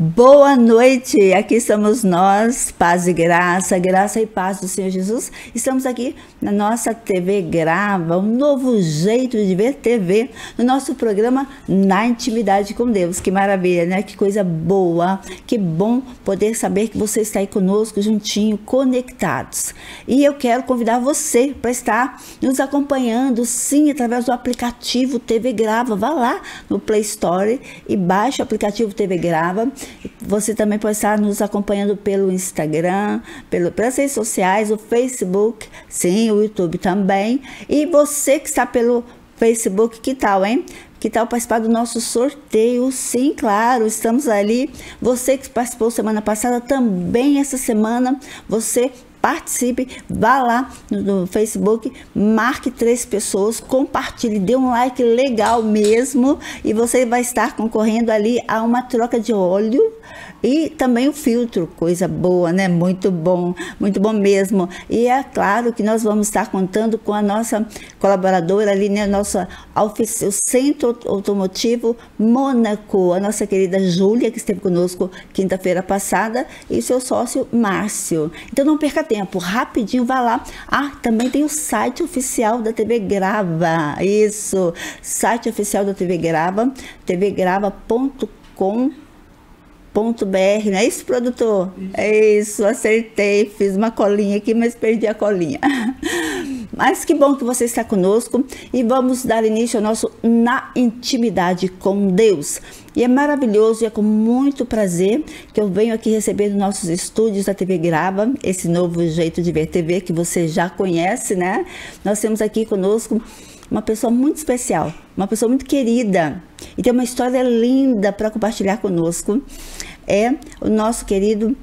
Boa noite, aqui estamos nós, paz e graça, graça e paz do Senhor Jesus. Estamos aqui na nossa TV Grava, um novo jeito de ver TV, no nosso programa Na Intimidade com Deus. Que maravilha, né? Que coisa boa, que bom poder saber que você está aí conosco, juntinho, conectados. E eu quero convidar você para estar nos acompanhando, sim, através do aplicativo TV Grava. Vá lá no Play Store e baixe o aplicativo TV Grava você também pode estar nos acompanhando pelo Instagram, pelo, pelas redes sociais, o Facebook, sim, o YouTube também. E você que está pelo Facebook, que tal, hein? Que tal participar do nosso sorteio? Sim, claro, estamos ali. Você que participou semana passada, também essa semana, você participe, vá lá no, Facebook, marque três pessoas, compartilhe, dê um like legal mesmo e você vai estar concorrendo ali a uma troca de óleo e também o filtro, coisa boa, né? Muito bom, muito bom mesmo. E é claro que nós vamos estar contando com a nossa colaboradora ali, né? Nossa, o Centro Automotivo Mônaco, a nossa querida Júlia, que esteve conosco quinta-feira passada, e seu sócio Márcio. Então não perca tempo, rapidinho vá lá. Ah, também tem o site oficial da TV Grava. Isso, site oficial da TV Grava, tvgrava.com .br, não é isso, produtor? Isso. É isso, acertei, fiz uma colinha aqui, mas perdi a colinha. mas que bom que você está conosco e vamos dar início ao nosso Na Intimidade com Deus. E é maravilhoso e é com muito prazer que eu venho aqui receber nos nossos estúdios da TV Grava, esse novo jeito de ver TV que você já conhece, né? Nós temos aqui conosco uma pessoa muito especial, uma pessoa muito querida, e tem uma história linda para compartilhar conosco. É o nosso querido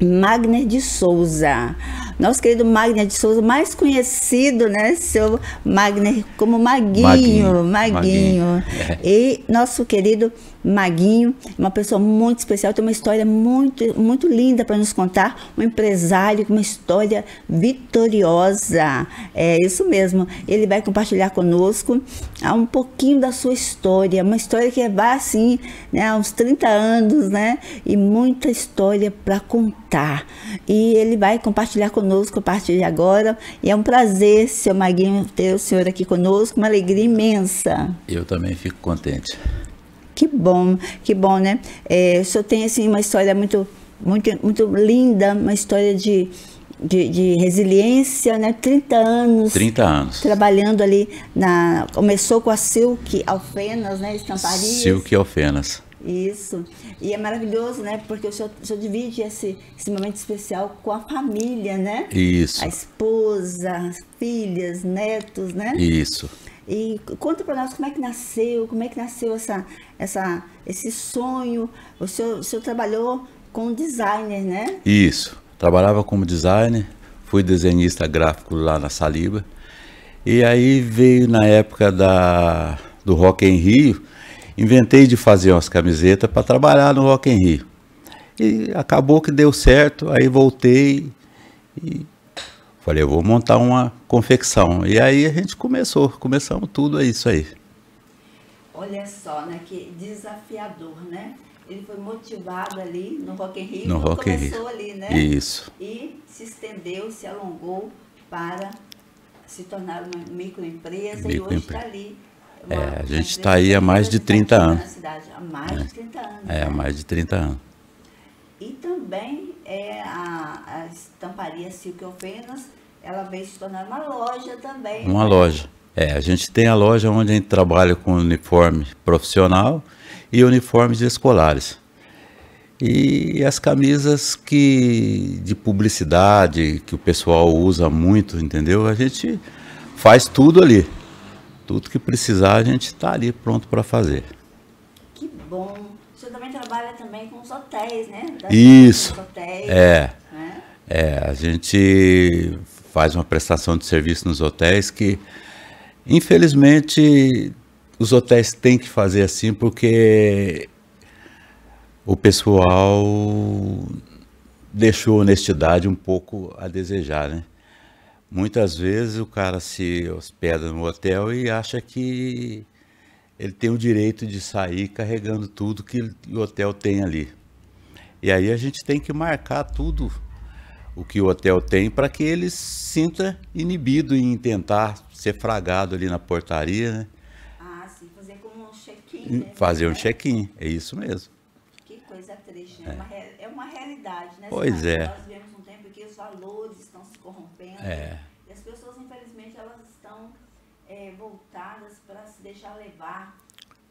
Magner de Souza. Nosso querido Magner de Souza, mais conhecido, né, seu Magner, como Maguinho. Maguinho. Maguinho. Maguinho. É. E nosso querido Maguinho, uma pessoa muito especial, tem uma história muito, muito linda para nos contar. Um empresário com uma história vitoriosa. É isso mesmo. Ele vai compartilhar conosco ah, um pouquinho da sua história, uma história que vai assim, né, há uns 30 anos, né? E muita história para contar. E ele vai compartilhar conosco a partir de agora. E é um prazer, seu Maguinho, ter o senhor aqui conosco, uma alegria imensa. Eu também fico contente. Que bom, que bom, né? É, o senhor tem assim, uma história muito, muito, muito linda, uma história de, de, de, resiliência, né? 30 anos. 30 anos. Trabalhando ali na. Começou com a Silk Alfenas, né? Estamparia. Silk Alfenas. Isso. E é maravilhoso, né? Porque o senhor, o senhor divide esse, esse, momento especial com a família, né? Isso. A esposa, as filhas, netos, né? Isso. E conta para nós como é que nasceu, como é que nasceu essa, essa, esse sonho. O senhor, o senhor trabalhou como designer, né? Isso, trabalhava como designer, fui desenhista gráfico lá na Saliba. E aí veio na época da, do Rock em Rio, inventei de fazer umas camisetas para trabalhar no Rock em Rio. E acabou que deu certo, aí voltei e Falei, eu vou montar uma confecção. E aí a gente começou, começamos tudo, é isso aí. Olha só, né, que desafiador, né? Ele foi motivado ali no Rock in Rio, no Rock começou Rio. ali, né? Isso. E se estendeu, se alongou para se tornar uma microempresa micro e hoje está ali. é, a gente está aí há mais de 30 tá anos. Cidade, há mais é. de 30 anos. É, há né? mais de 30 anos. E também é a, a estamparia Silk Alfenas, ela veio se tornar uma loja também. Né? Uma né? loja. É, a gente tem a loja onde a gente trabalha com uniforme profissional e uniformes escolares. E as camisas que de publicidade que o pessoal usa muito, entendeu? A gente faz tudo ali. Tudo que precisar, a gente está ali pronto para fazer trabalha também com os hotéis, né? Das Isso. Hotéis, é. Né? É, a gente faz uma prestação de serviço nos hotéis que, infelizmente, os hotéis têm que fazer assim porque o pessoal deixou a honestidade um pouco a desejar, né? Muitas vezes o cara se hospeda no hotel e acha que ele tem o direito de sair carregando tudo que o hotel tem ali. E aí a gente tem que marcar tudo o que o hotel tem para que ele se sinta inibido em tentar ser fragado ali na portaria, né? Ah, sim, fazer como um check-in. Hum, né? Fazer um é. check-in, é isso mesmo. Que coisa triste, né? É, é uma, é uma realidade, né? Pois Sabe? é. Nós vivemos um tempo em que os valores estão se corrompendo. É é, voltadas para se deixar levar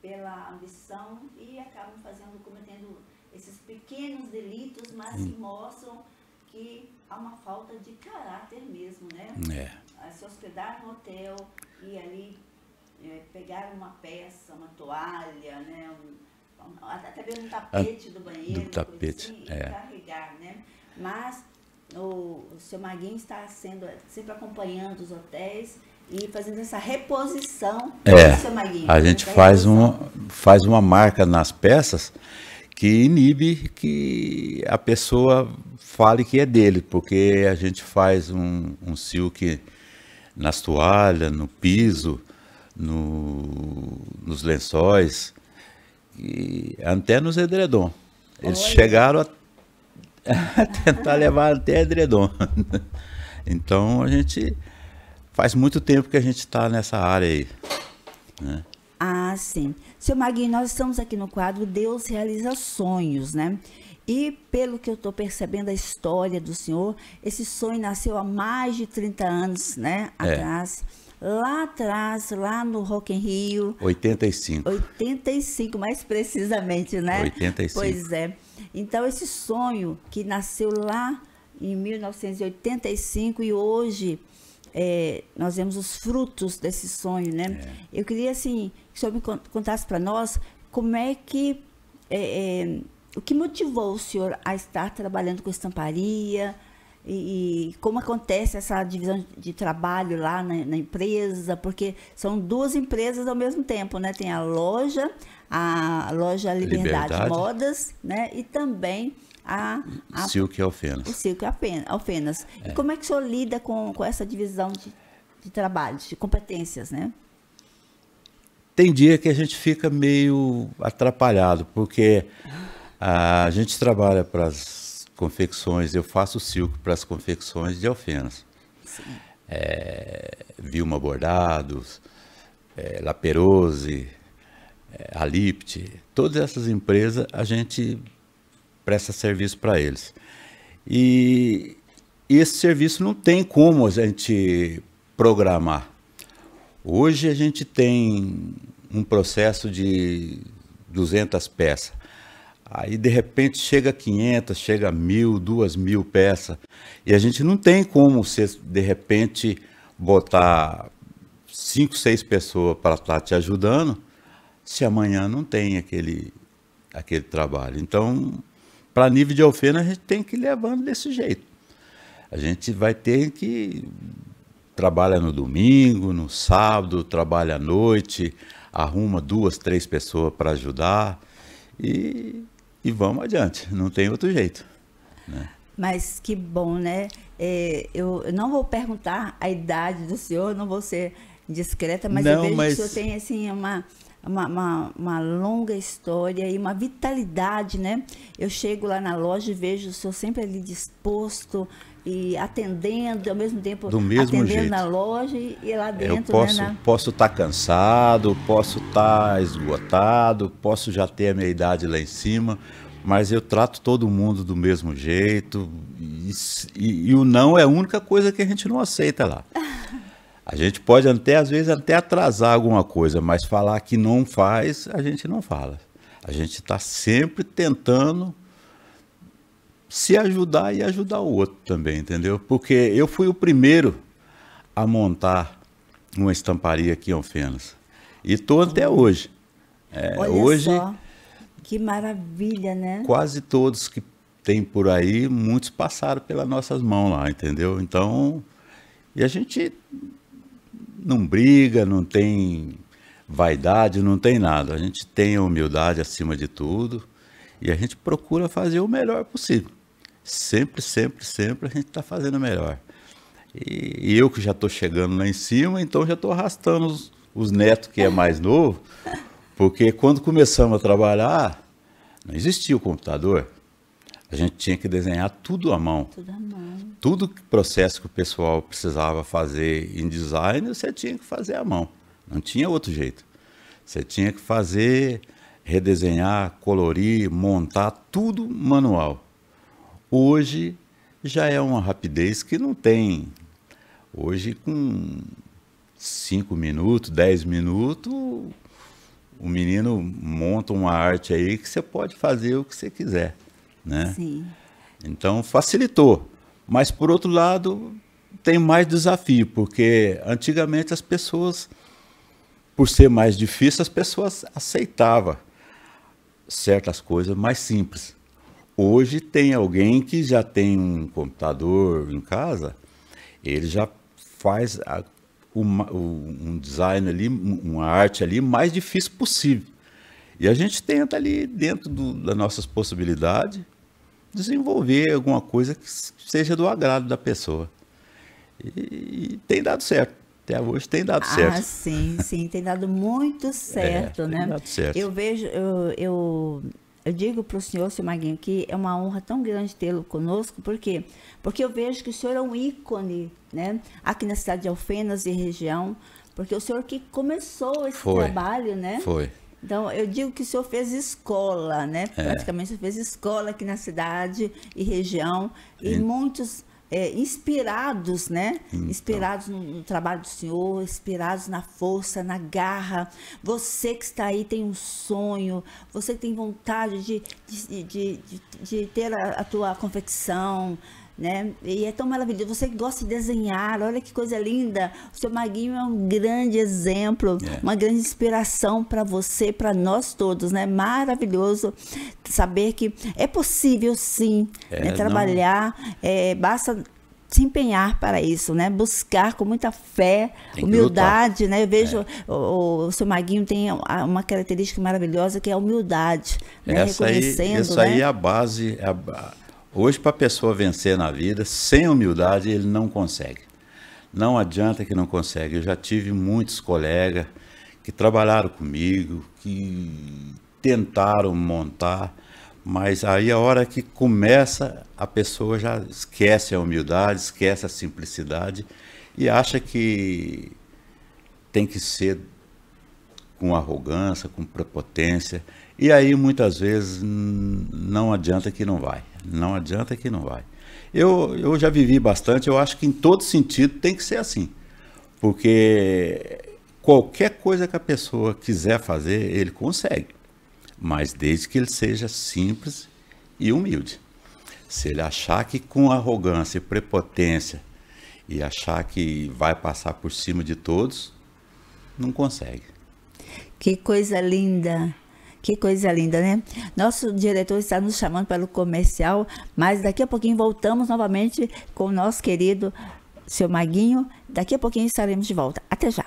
pela ambição e acabam fazendo, cometendo esses pequenos delitos, mas que mostram que há uma falta de caráter mesmo, né? É. Ah, se hospedar no hotel e ali é, pegar uma peça, uma toalha, né? Um, até mesmo um ah, tapete ah, do banheiro, do tapete, assim, é. carregar, né? Mas o, o seu Maguinho está sendo sempre acompanhando os hotéis e fazendo essa reposição. É, é a gente né? faz uma, faz uma marca nas peças que inibe que a pessoa fale que é dele, porque a gente faz um, um silk nas toalhas, no piso, no, nos lençóis, e até nos edredom. Eles chegaram a, a tentar levar até edredom. Então a gente Faz muito tempo que a gente está nessa área aí. Né? Ah, sim. Seu Maguinho, nós estamos aqui no quadro Deus Realiza Sonhos, né? E pelo que eu estou percebendo a história do senhor, esse sonho nasceu há mais de 30 anos, né? É. Atrás. É. Lá atrás, lá no Rock in Rio. 85. 85, mais precisamente, né? 85. Pois é. Então, esse sonho que nasceu lá em 1985 e hoje é, nós vemos os frutos desse sonho, né? É. Eu queria, assim, que o senhor me contasse para nós como é que... É, é, o que motivou o senhor a estar trabalhando com estamparia e, e como acontece essa divisão de trabalho lá na, na, empresa? Porque são duas empresas ao mesmo tempo, né? Tem a loja, a loja Liberdade, Liberdade. Modas, né? E também a, a Silk e Alfenas. O Silk é é e Alfenas. É. E como é que o senhor lida com, com essa divisão de, de trabalho, de competências, né? Tem dia que a gente fica meio atrapalhado, porque a gente trabalha para as confecções, eu faço silco para as confecções de alfenas. Sim. É, Vilma Bordados, é, Laperose, é, Alipte, todas essas empresas a gente presta serviço para eles. E, esse serviço não tem como a gente programar. Hoje a gente tem um processo de 200 peças. Aí de repente chega 500, chega mil, duas mil peças. E a gente não tem como você de repente botar 5, 6 pessoas para estar tá te ajudando se amanhã não tem aquele aquele trabalho. Então, para nível de Alfeno a gente tem que ir levando desse jeito. A gente vai ter que. Trabalha no domingo, no sábado, trabalha à noite, arruma duas, três pessoas para ajudar e, e vamos adiante. Não tem outro jeito. Né? Mas que bom, né? É, eu não vou perguntar a idade do senhor, não vou ser discreta, mas não, eu vejo mas... que o senhor tem assim, uma, uma, uma, uma, longa história e uma vitalidade, né? Eu chego lá na loja e vejo o senhor sempre ali disposto e atendendo, ao mesmo tempo Do mesmo atendendo jeito. na loja e, lá é, dentro. Eu né, posso estar né, na... posso tá cansado, posso estar tá esgotado, posso já ter a minha idade lá em cima, mas eu trato todo mundo do mesmo jeito e, e, e, o não é a única coisa que a gente não aceita lá. A gente pode até, às vezes, até atrasar alguma coisa, mas falar que não faz, a gente não fala. A gente está sempre tentando se ajudar e ajudar o outro também, entendeu? Porque eu fui o primeiro a montar uma estamparia aqui em Alfenas. E estou até hoje. É, Olha hoje. Só. Que maravilha, né? Quase todos que tem por aí, muitos passaram pelas nossas mãos lá, entendeu? Então, e a gente não briga, não tem vaidade, não tem nada. A gente tem a humildade acima de tudo e a gente procura fazer o melhor possível. Sempre, sempre, sempre a gente está fazendo o melhor. E, eu que já estou chegando lá em cima, então já estou arrastando os, os netos que é mais novo, porque quando começamos a trabalhar, não existia o computador. A gente tinha que desenhar tudo à mão. Tudo à mão. Tudo processo que o pessoal precisava fazer em design, você tinha que fazer à mão. Não tinha outro jeito. Você tinha que fazer, redesenhar, colorir, montar, tudo manual. Hoje já é uma rapidez que não tem. Hoje, com 5 minutos, 10 minutos, o menino monta uma arte aí que você pode fazer o que você quiser né? Sim. Então facilitou, mas por outro lado tem mais desafio, porque antigamente as pessoas, por ser mais difícil, as pessoas aceitavam certas coisas mais simples. Hoje tem alguém que já tem um computador em casa, ele já faz a, uma, um design ali, uma arte ali mais difícil possível. E a gente tenta ali, dentro do, das nossas possibilidades, desenvolver alguma coisa que seja do agrado da pessoa. E, e tem dado certo. Até hoje tem dado ah, certo. Ah, sim, sim, tem dado muito é, certo, é, né? Tem dado certo. Eu vejo, eu, eu, eu digo para o senhor, seu Maguinho, que é uma honra tão grande tê-lo conosco, por quê? Porque eu vejo que o senhor é um ícone, né? Aqui na cidade de Alfenas e região, porque o senhor que começou esse Foi. trabalho, né? Foi. Então, eu digo que o senhor fez escola, né? É. Praticamente é. o senhor fez escola aqui na cidade e região. E, e muitos é, inspirados, né? Então. Inspirados no, no, trabalho do senhor, inspirados na força, na garra. Você que está aí tem um sonho, você que tem vontade de, de, de, de, de ter a, a tua confecção, né? E é tão maravilhoso. Você que gosta de desenhar, olha que coisa linda. O seu Maguinho é um grande exemplo, é. uma grande inspiração para você, para nós todos, né? Maravilhoso saber que é possível sim é, né? trabalhar, é, basta se empenhar para isso, né? Buscar com muita fé, humildade, lutar. né? Eu vejo é. o, o, seu Maguinho tem uma característica maravilhosa que é a humildade, né? Essa Reconhecendo, aí, essa né? aí né? é a base, é a, Hoje, para a pessoa vencer na vida, sem humildade, ele não consegue. Não adianta que não consegue. Eu já tive muitos colegas que trabalharam comigo, que tentaram montar, mas aí a hora que começa, a pessoa já esquece a humildade, esquece a simplicidade e acha que tem que ser com arrogância, com prepotência. E aí muitas vezes não adianta que não vai. Não adianta que não vai. Eu, eu já vivi bastante, eu acho que em todo sentido tem que ser assim. Porque qualquer coisa que a pessoa quiser fazer, ele consegue. Mas desde que ele seja simples e humilde. Se ele achar que com arrogância e prepotência e achar que vai passar por cima de todos, não consegue. Que coisa linda! Que coisa linda, né? Nosso diretor está nos chamando pelo comercial, mas daqui a pouquinho voltamos novamente com o nosso querido seu Maguinho. Daqui a pouquinho estaremos de volta. Até já!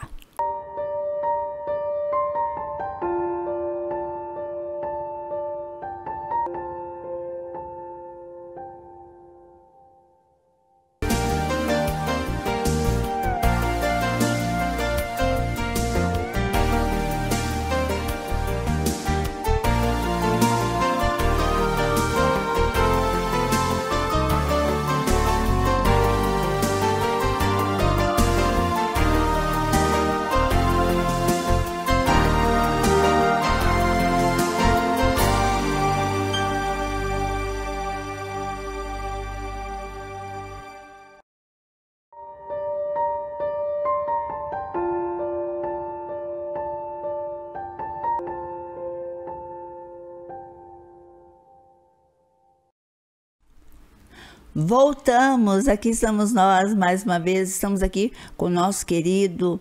Voltamos, aqui estamos nós mais uma vez, estamos aqui com o nosso querido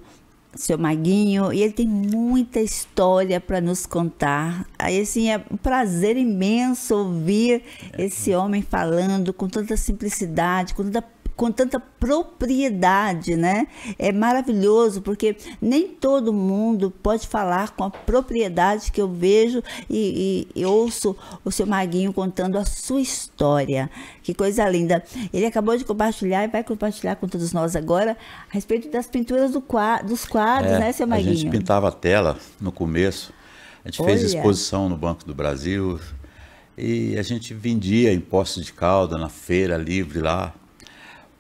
seu Maguinho, e ele tem muita história para nos contar. Aí, assim, é um prazer imenso ouvir é. esse homem falando com tanta simplicidade, com tanta com tanta propriedade, né? É maravilhoso porque nem todo mundo pode falar com a propriedade que eu vejo e, e, e ouço o seu Maguinho contando a sua história. Que coisa linda! Ele acabou de compartilhar e vai compartilhar com todos nós agora a respeito das pinturas do quadro, dos quadros, é, né, seu Maguinho? A gente pintava a tela no começo. A gente Olha. fez exposição no Banco do Brasil, e a gente vendia em Poços de Calda, na feira livre lá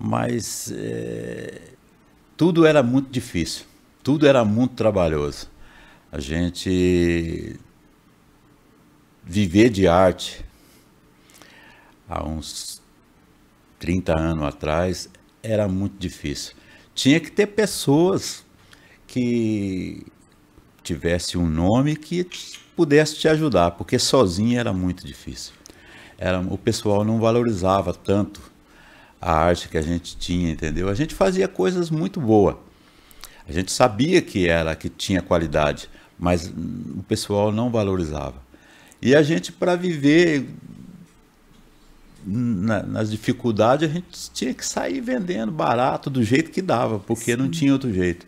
mas é, tudo era muito difícil, tudo era muito trabalhoso. A gente viver de arte há uns 30 anos atrás era muito difícil. Tinha que ter pessoas que tivesse um nome que pudesse te ajudar, porque sozinho era muito difícil. Era, o pessoal não valorizava tanto a arte que a gente tinha, entendeu? A gente fazia coisas muito boas. A gente sabia que era, que tinha qualidade, mas o pessoal não valorizava. E a gente, para viver na, nas dificuldades, a gente tinha que sair vendendo barato, do jeito que dava, porque Sim. não tinha outro jeito.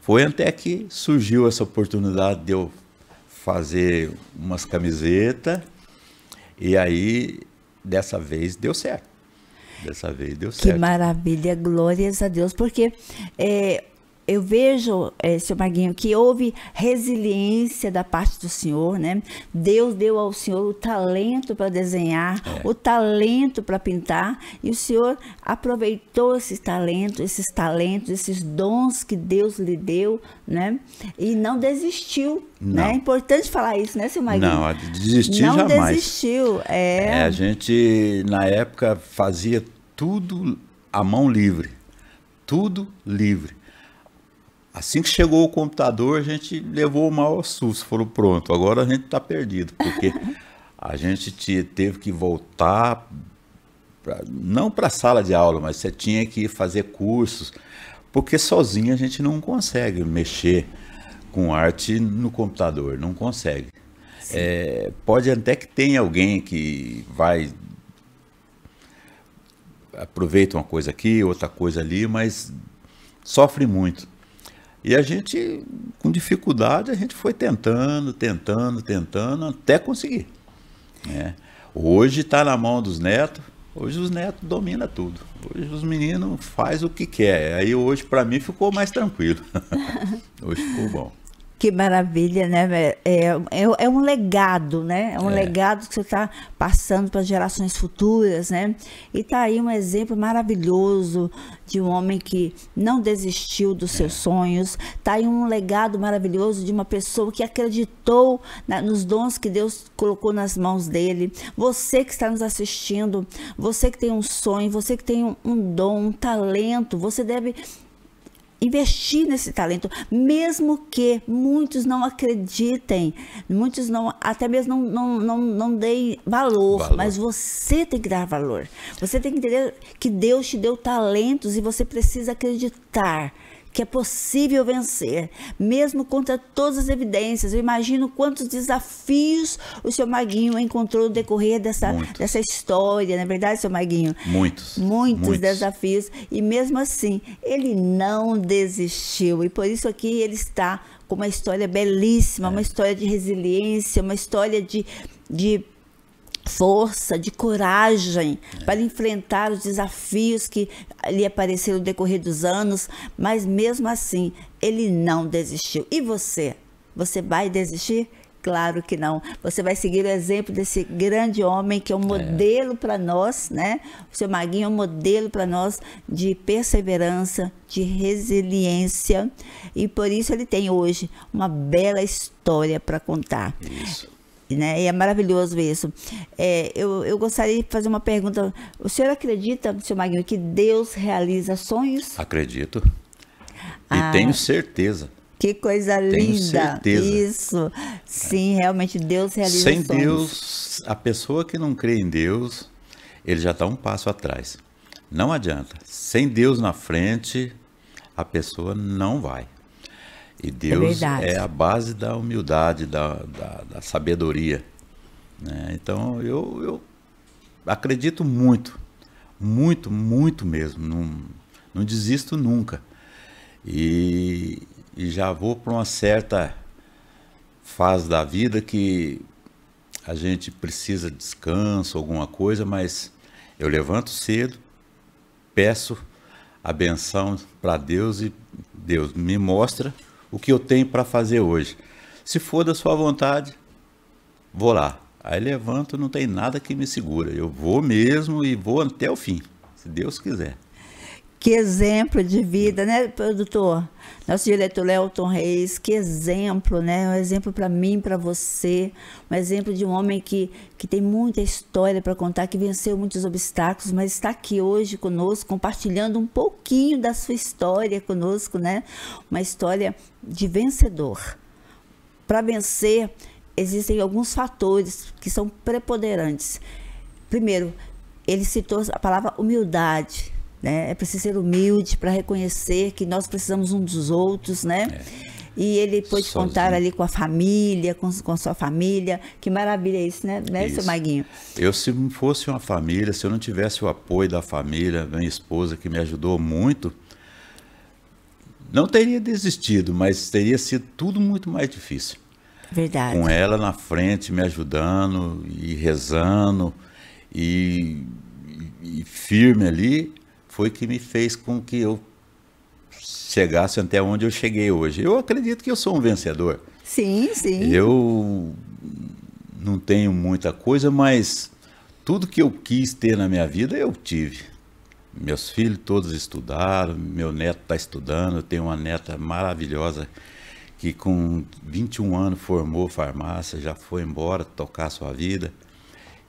Foi até que surgiu essa oportunidade de eu fazer umas camisetas, e aí, dessa vez, deu certo. Dessa vez deu certo. Que maravilha, glórias a Deus, porque é, eu vejo, é, seu Maguinho, que houve resiliência da parte do Senhor, né? Deus deu ao Senhor o talento para desenhar, é. o talento para pintar, e o Senhor aproveitou esse talento, esses talentos, esses dons que Deus lhe deu, né? E não desistiu. Né? Não. Né? É importante falar isso, né, seu Maguinho? Não, desistir não jamais. Não desistiu. É... é, a gente, na época, fazia tudo a mão livre, tudo livre. Assim que chegou o computador, a gente levou o maior susto, falou pronto, agora a gente está perdido, porque a gente teve que voltar, pra, não para a sala de aula, mas você tinha que fazer cursos, porque sozinho a gente não consegue mexer com arte no computador, não consegue. É, pode até que tenha alguém que vai aproveita uma coisa aqui, outra coisa ali, mas sofre muito. E a gente, com dificuldade, a gente foi tentando, tentando, tentando, até conseguir. Né? Hoje está na mão dos netos, hoje os netos dominam tudo. Hoje os meninos faz o que quer. Aí hoje, para mim, ficou mais tranquilo. hoje ficou bom. Que maravilha, né? É, é, é um legado, né? É um é. legado que você está passando para gerações futuras, né? E está aí um exemplo maravilhoso de um homem que não desistiu dos seus é. sonhos. Está aí um legado maravilhoso de uma pessoa que acreditou na, nos dons que Deus colocou nas mãos dele. Você que está nos assistindo, você que tem um sonho, você que tem um, um dom, um talento, você deve investir nesse talento, mesmo que muitos não acreditem, muitos não, até mesmo não, não, não, não deem valor, valor, mas você tem que dar valor. Você tem que entender que Deus te deu talentos e você precisa acreditar que é possível vencer, mesmo contra todas as evidências. Eu imagino quantos desafios o seu Maguinho encontrou no decorrer dessa, dessa história, na é verdade, seu Maguinho? Muitos. Muitos. Muitos desafios. E mesmo assim, ele não desistiu. E por isso aqui ele está com uma história belíssima, é. uma história de resiliência, uma história de, de força, de coragem é. para enfrentar os desafios que lhe apareceram no decorrer dos anos, mas mesmo assim ele não desistiu. E você? Você vai desistir? Claro que não. Você vai seguir o exemplo desse grande homem que é um é. modelo é. para nós, né? O seu Maguinho é um modelo para nós de perseverança, de resiliência e por isso ele tem hoje uma bela história para contar. Isso gente, né? E é maravilhoso isso. É, eu, eu gostaria de fazer uma pergunta. O senhor acredita, senhor Magno, que Deus realiza sonhos? Acredito. Ah, e tenho certeza. Que coisa tenho linda. Certeza. Isso. Sim, realmente Deus realiza Sem sonhos. Sem Deus, a pessoa que não crê em Deus, ele já está um passo atrás. Não adianta. Sem Deus na frente, a pessoa não vai. E Deus é, é a base da humildade, da, da, da sabedoria. Né? Então eu, eu acredito muito, muito, muito mesmo. Não, não desisto nunca. E, e já vou para uma certa fase da vida que a gente precisa de descanso, alguma coisa, mas eu levanto cedo, peço a benção para Deus e Deus me mostra o que eu tenho para fazer hoje. Se for da sua vontade, vou lá. Aí levanto, não tem nada que me segura. Eu vou mesmo e vou até o fim, se Deus quiser. Que exemplo de vida, né, produtor? Nosso diretor Lelton Reis, que exemplo, né? Um exemplo para mim, para você. Um exemplo de um homem que, que tem muita história para contar, que venceu muitos obstáculos, mas está aqui hoje conosco, compartilhando um pouquinho da sua história conosco, né? Uma história de vencedor. Para vencer, existem alguns fatores que são preponderantes. Primeiro, ele citou a palavra humildade né? É preciso ser humilde para reconhecer que nós precisamos uns dos outros, né? É. E ele pôde Sozinho. contar ali com a família, com, com sua família. Que maravilha é isso, né, né isso. seu Maguinho? Eu, se não fosse uma família, se eu não tivesse o apoio da família, minha esposa, que me ajudou muito, não teria desistido, mas teria sido tudo muito mais difícil. Verdade. Com ela na frente, me ajudando e rezando e, e, e firme ali, foi que me fez com que eu chegasse até onde eu cheguei hoje. Eu acredito que eu sou um vencedor. Sim, sim. Eu não tenho muita coisa, mas tudo que eu quis ter na minha vida eu tive. Meus filhos todos estudaram, meu neto está estudando, eu tenho uma neta maravilhosa que com 21 anos formou farmácia, já foi embora tocar sua vida.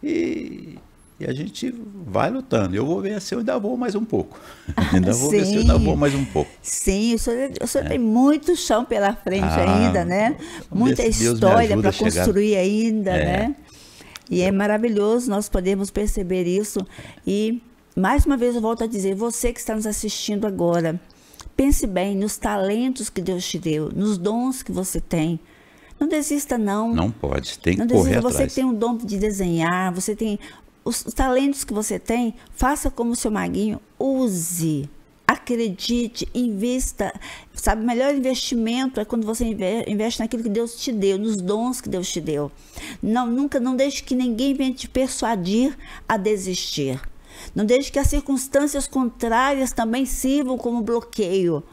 E e a gente vai lutando. Eu vou ver se eu ainda vou mais um pouco. Ah, ainda vou sim. ver se eu ainda vou mais um pouco. Sim, o senhor, o senhor é. tem muito chão pela frente ah, ainda, né? Muita história para construir ainda, é. né? E é maravilhoso nós podemos perceber isso. E, mais uma vez, eu volto a dizer, você que está nos assistindo agora, pense bem nos talentos que Deus te deu, nos dons que você tem. Não desista, não. Não pode, tem que não correr desista. atrás. Você tem o dom de desenhar, você tem os talentos que você tem, faça como o seu Maguinho, use, acredite, invista. Sabe, o melhor investimento é quando você investe naquilo que Deus te deu, nos dons que Deus te deu. Não, nunca, não deixe que ninguém venha te persuadir a desistir. Não deixe que as circunstâncias contrárias também sirvam como bloqueio,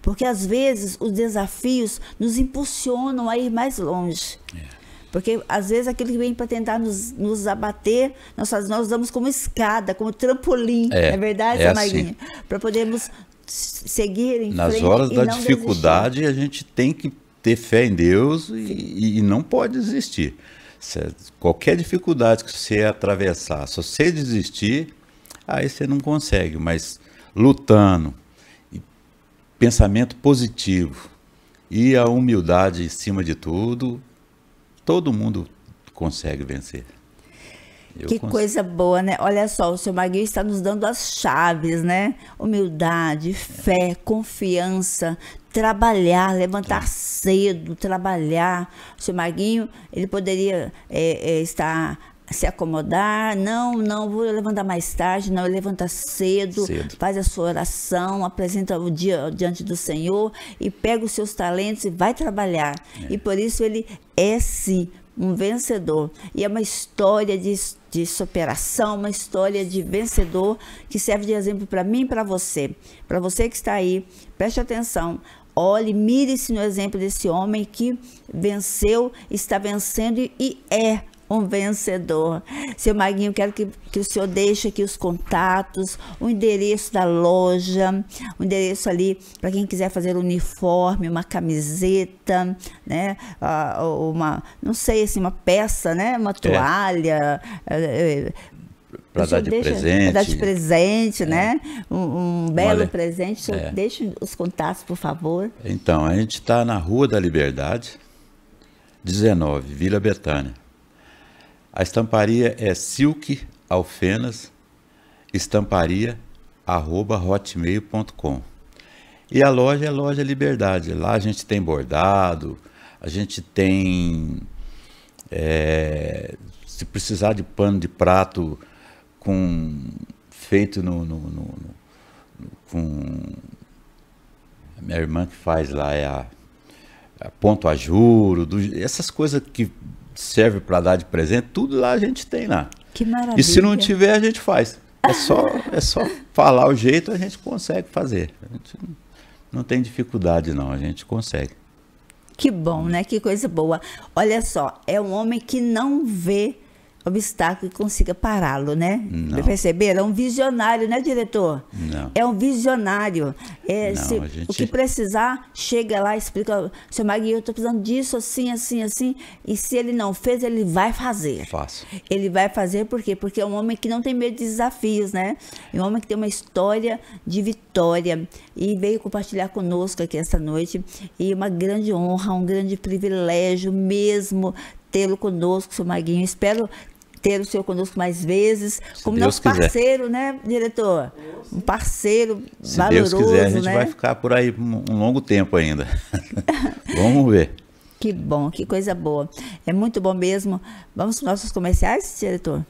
porque às vezes os desafios nos impulsionam a ir mais longe. É. Porque às vezes aquilo que vem para tentar nos, nos abater, nós, nós damos como escada, como trampolim, é, é verdade, é assim. Para podermos seguir em Nas frente horas da dificuldade, desistir. a gente tem que ter fé em Deus e, e não pode desistir. É, qualquer dificuldade que você atravessar, se você desistir, aí você não consegue, mas lutando, pensamento positivo e a humildade em cima de tudo, Todo mundo consegue vencer. Eu que consigo. coisa boa, né? Olha só, o seu Maguinho está nos dando as chaves, né? Humildade, é. fé, confiança, trabalhar, levantar é. cedo, trabalhar. O seu Maguinho, ele poderia é, é, estar se acomodar, não, não, vou levantar mais tarde, não, levanta cedo, cedo, faz a sua oração, apresenta o dia diante do Senhor e pega os seus talentos e vai trabalhar. É. E por isso ele é sim um vencedor. E é uma história de, de superação, uma história de vencedor que serve de exemplo para mim e para você. Para você que está aí, preste atenção olhe, mire-se no exemplo desse homem que venceu, está vencendo e é um vencedor. Seu Maguinho, quero que, que o senhor deixe aqui os contatos, o endereço da loja, o endereço ali para quem quiser fazer uniforme, uma camiseta, né? Uma, não sei, assim, uma peça, né? Uma é. toalha. É, é, é. para dar de deixa, presente. dar de presente, é. né? Um, um belo Olha, presente. É. Deixe os contatos, por favor. Então, a gente está na Rua da Liberdade, 19, Vila Betânia. A estamparia é silk alfenas estamparia arroba hotmail.com e a loja é loja Liberdade. Lá a gente tem bordado, a gente tem é, se precisar de pano de prato com feito no, no, no, no com a minha irmã que faz lá é a, a ponto a juro, do, essas coisas que serve para dar de presente, tudo lá a gente tem lá. Que maravilha. E se não tiver, a gente faz. É só, é só falar o jeito, a gente consegue fazer. A gente não, não tem dificuldade, não, a gente consegue. Que bom, né? Que coisa boa. Olha só, é um homem que não vê obstáculo que consiga pará-lo, né? Não. Perceberam? É um visionário, né, diretor? Não. É um visionário. É, Não, se, gente... O que precisar, chega lá, explica, seu Maguinho, eu estou precisando disso, assim, assim, assim. E se ele não fez, ele vai fazer. Faço. Ele vai fazer por quê? Porque é um homem que não tem medo de desafios, né? É um homem que tem uma história de vitória. E veio compartilhar conosco aqui esta noite. E uma grande honra, um grande privilégio mesmo tê-lo conosco, seu Maguinho. Espero ter o senhor conosco mais vezes, Se como Deus nosso parceiro, né, diretor? Um parceiro Se valoroso. Se Deus quiser, a gente né? vai ficar por aí um longo tempo ainda. Vamos ver. Que bom, que coisa boa. É muito bom mesmo. Vamos para nossos comerciais, diretor?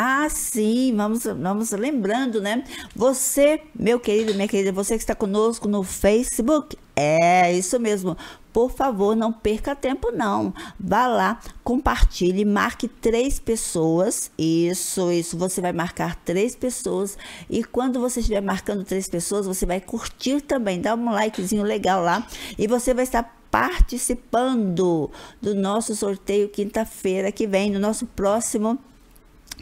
Ah, sim, vamos, vamos lembrando, né? Você, meu querido, minha querida, você que está conosco no Facebook, é isso mesmo por favor, não perca tempo não. Vá lá, compartilhe, marque três pessoas. Isso, isso. Você vai marcar três pessoas e quando você estiver marcando três pessoas, você vai curtir também, dá um likezinho legal lá e você vai estar participando do nosso sorteio quinta-feira que vem, no nosso próximo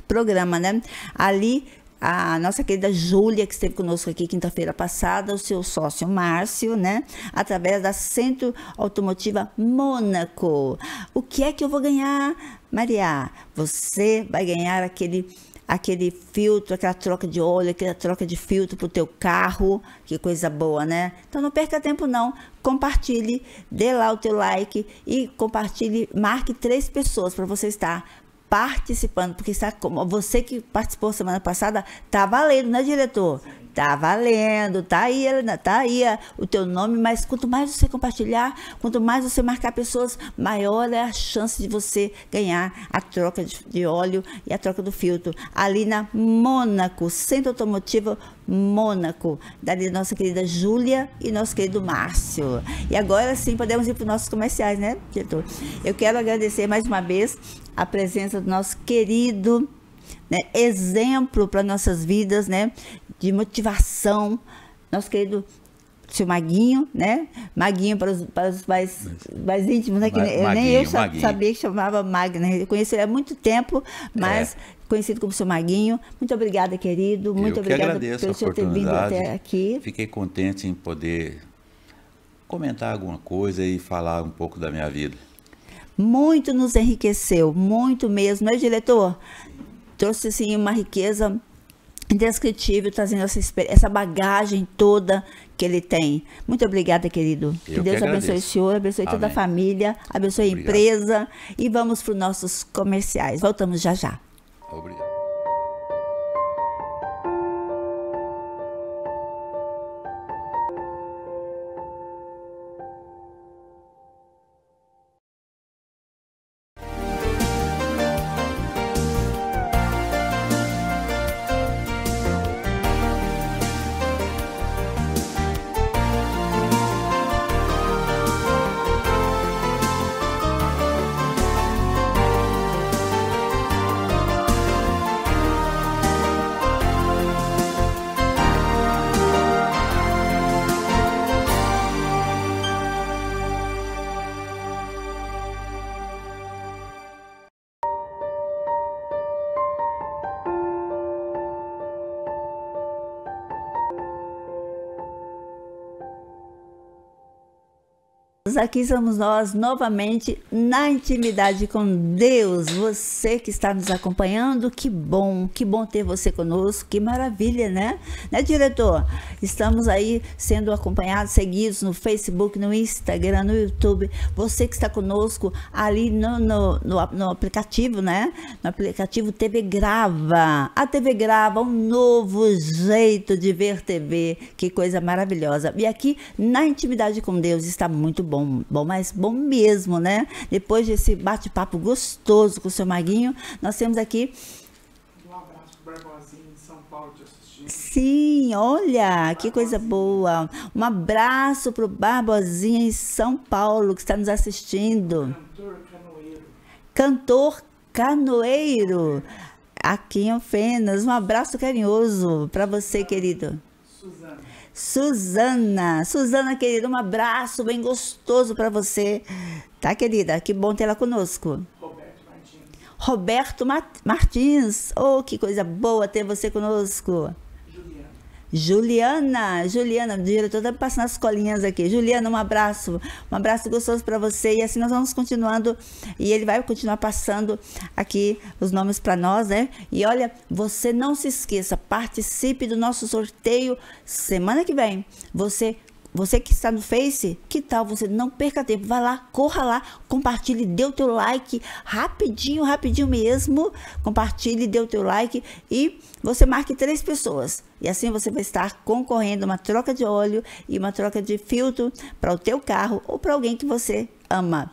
programa, né? Ali a nossa querida Júlia, que esteve conosco aqui quinta-feira passada, o seu sócio Márcio, né? Através da Centro Automotiva Mônaco. O que é que eu vou ganhar, Maria? Você vai ganhar aquele aquele filtro, aquela troca de óleo, aquela troca de filtro para o teu carro, que coisa boa, né? Então não perca tempo não, compartilhe, dê lá o teu like e compartilhe, marque três pessoas para você estar participando, porque está, você que participou semana passada, tá valendo, né, diretor? Tá valendo, tá aí, Helena, tá aí é, o teu nome, mas quanto mais você compartilhar, quanto mais você marcar pessoas, maior é a chance de você ganhar a troca de, óleo e a troca do filtro. Ali na Mônaco, Centro Automotivo Mônaco, da nossa querida Júlia e nosso querido Márcio. E agora sim podemos ir para os nossos comerciais, né, diretor? Eu quero agradecer mais uma vez a presença do nosso querido né, exemplo para nossas vidas, né, de motivação, nosso querido seu Maguinho, né? Maguinho para os, para os mais, mais íntimos, né? Que Ma nem eu Maguinho. sabia que chamava Magna, né? Eu conheci ele há muito tempo, mas é. conhecido como seu Maguinho. Muito obrigada, querido. Muito eu obrigada pelo senhor ter vindo até aqui. Fiquei contente em poder comentar alguma coisa e falar um pouco da minha vida muito nos enriqueceu, muito mesmo, não é, diretor? Trouxe sim uma riqueza indescritível, trazendo essa, essa bagagem toda que ele tem. Muito obrigada, querido. Eu que Deus que abençoe o senhor, abençoe Amém. toda a família, abençoe Obrigado. a empresa. E vamos para os nossos comerciais. Voltamos já já. Obrigado. Aqui somos nós novamente na intimidade com Deus. Você que está nos acompanhando, que bom, que bom ter você conosco, que maravilha, né? Né, diretor? Estamos aí sendo acompanhados, seguidos no Facebook, no Instagram, no YouTube. Você que está conosco ali no, no, no, no aplicativo, né? No aplicativo TV Grava. A TV Grava, um novo jeito de ver TV. Que coisa maravilhosa. E aqui na intimidade com Deus está muito bom bom, bom, mas bom mesmo, né? Depois desse bate-papo gostoso com o seu Maguinho, nós temos aqui. Um abraço para de São Paulo te assistindo. Sim, olha, que coisa boa. Um abraço para o em São Paulo, que está nos assistindo. Cantor canoeiro. Cantor canoeiro. Aqui em Ofenas. Um abraço carinhoso para você, querido. Suzana. Suzana. Suzana, querida, um abraço bem gostoso para você. Tá, querida? Que bom tê-la conosco. Roberto Martins. Roberto Martins. Oh, que coisa boa ter você conosco. Juliana, Juliana, diretor está passando as colinhas aqui. Juliana, um abraço, um abraço gostoso para você. E assim nós vamos continuando e ele vai continuar passando aqui os nomes para nós, né? E olha, você não se esqueça, participe do nosso sorteio semana que vem. Você você que está no Face, que tal você não perca tempo? Vai lá, corra lá, compartilhe, dê o teu like rapidinho, rapidinho mesmo. Compartilhe, dê o teu like e você marque três pessoas. E assim você vai estar concorrendo uma troca de óleo e uma troca de filtro para o teu carro ou para alguém que você ama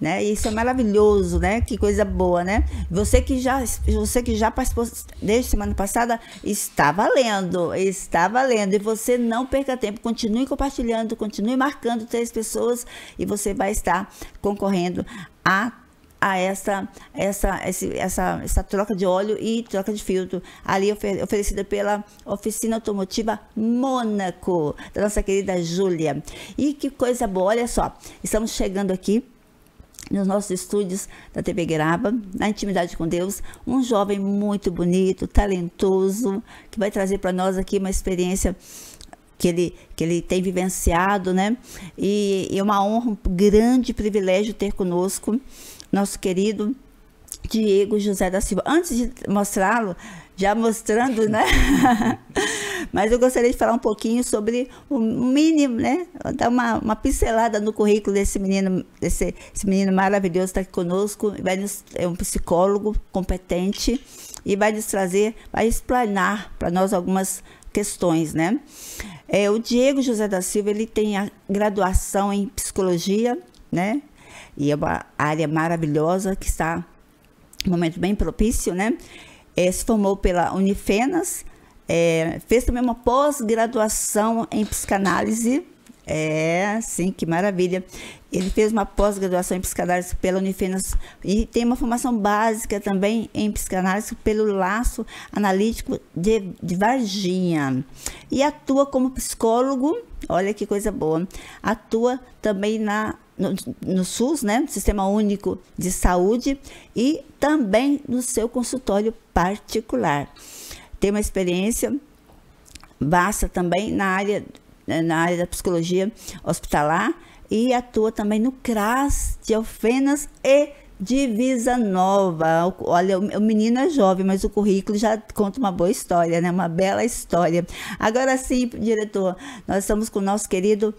né? isso é maravilhoso, né? Que coisa boa, né? Você que já, você que já participou desde semana passada, está valendo, está valendo. E você não perca tempo, continue compartilhando, continue marcando três pessoas e você vai estar concorrendo a a essa, essa, esse, essa, essa troca de óleo e troca de filtro, ali ofer oferecida pela Oficina Automotiva Mônaco, da nossa querida Júlia. E que coisa boa, olha só, estamos chegando aqui nos nossos estúdios da TV Gueraba, na Intimidade com Deus, um jovem muito bonito, talentoso, que vai trazer para nós aqui uma experiência que ele, que ele tem vivenciado, né? E é uma honra, um grande privilégio ter conosco nosso querido Diego José da Silva. Antes de mostrá-lo, já mostrando, né? Mas eu gostaria de falar um pouquinho sobre o mínimo, né? Dar uma, uma pincelada no currículo desse menino, desse menino maravilhoso que está aqui conosco. Vai nos, é um psicólogo competente e vai nos trazer, vai explanar para nós algumas questões, né? É, o Diego José da Silva ele tem a graduação em psicologia, né? E é uma área maravilhosa que está um momento bem propício, né? é, se formou pela Unifenas, é, fez também uma pós-graduação em psicanálise. É, sim, que maravilha. Ele fez uma pós-graduação em psicanálise pela Unifenas e tem uma formação básica também em psicanálise pelo Laço Analítico de, de Varginha. E atua como psicólogo, olha que coisa boa. Atua também na no, no SUS, né, no Sistema Único de Saúde, e também no seu consultório particular. Tem uma experiência basta também na área, né, na área da psicologia hospitalar e atua também no CRAS de Alfenas e Divisa Nova. Olha, o menino é jovem, mas o currículo já conta uma boa história, né? Uma bela história. Agora sim, diretor, nós estamos com o nosso querido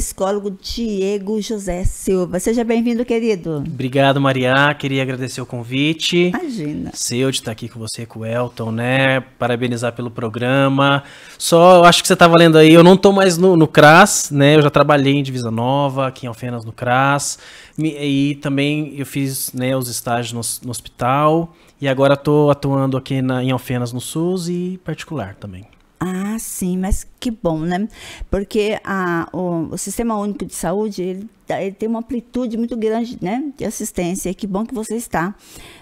psicólogo Diego José Silva. Seja bem-vindo, querido. Obrigado, Maria. Queria agradecer o convite. Imagina. Seu de estar aqui com você, com o Elton, né? Parabenizar pelo programa. Só, eu acho que você estava lendo aí, eu não estou mais no, no CRAS, né? Eu já trabalhei em Divisa Nova, aqui em Alfenas, no CRAS. E, e também eu fiz né, os estágios no, no hospital. E agora estou atuando aqui na, em Alfenas, no SUS e particular também. Ah, sim, mas que bom, né? Porque a, o, o, Sistema Único de Saúde ele, tá, ele, tem uma amplitude muito grande né, de assistência. que bom que você está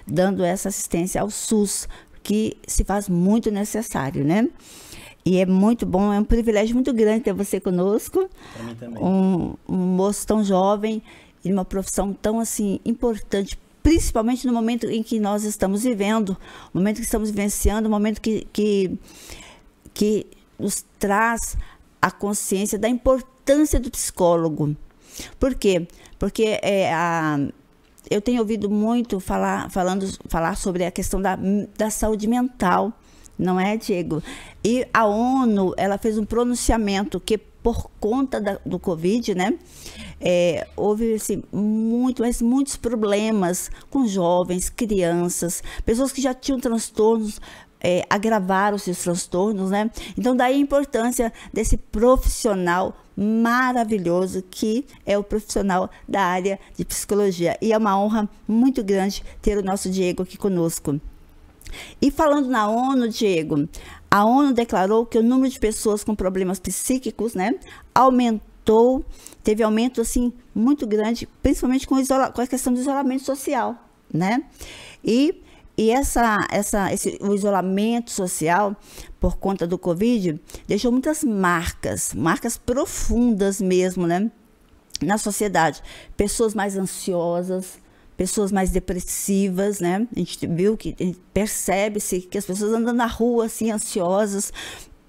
dando essa assistência ao SUS, que se faz muito necessário, né? E é muito bom, é um privilégio muito grande ter você conosco. Pra mim também. Um, um moço tão jovem e uma profissão tão assim importante principalmente no momento em que nós estamos vivendo, momento que estamos vivenciando, momento que, que que nos traz a consciência da importância do psicólogo. Por quê? Porque é, a, eu tenho ouvido muito falar, falando, falar sobre a questão da, da saúde mental, não é, Diego? E a ONU ela fez um pronunciamento que por conta da, do Covid, né? É, houve assim, muito, mas muitos problemas com jovens, crianças, pessoas que já tinham transtornos é, agravar os seus transtornos, né? Então, daí a importância desse profissional maravilhoso que é o profissional da área de psicologia. E é uma honra muito grande ter o nosso Diego aqui conosco. E falando na ONU, Diego, a ONU declarou que o número de pessoas com problemas psíquicos, né, aumentou, teve aumento assim muito grande, principalmente com, com a questão do isolamento social, né? E e essa, essa, esse, o isolamento social por conta do Covid deixou muitas marcas, marcas profundas mesmo, né? Na sociedade. Pessoas mais ansiosas, pessoas mais depressivas, né? A gente viu que percebe-se que as pessoas andam na rua assim ansiosas,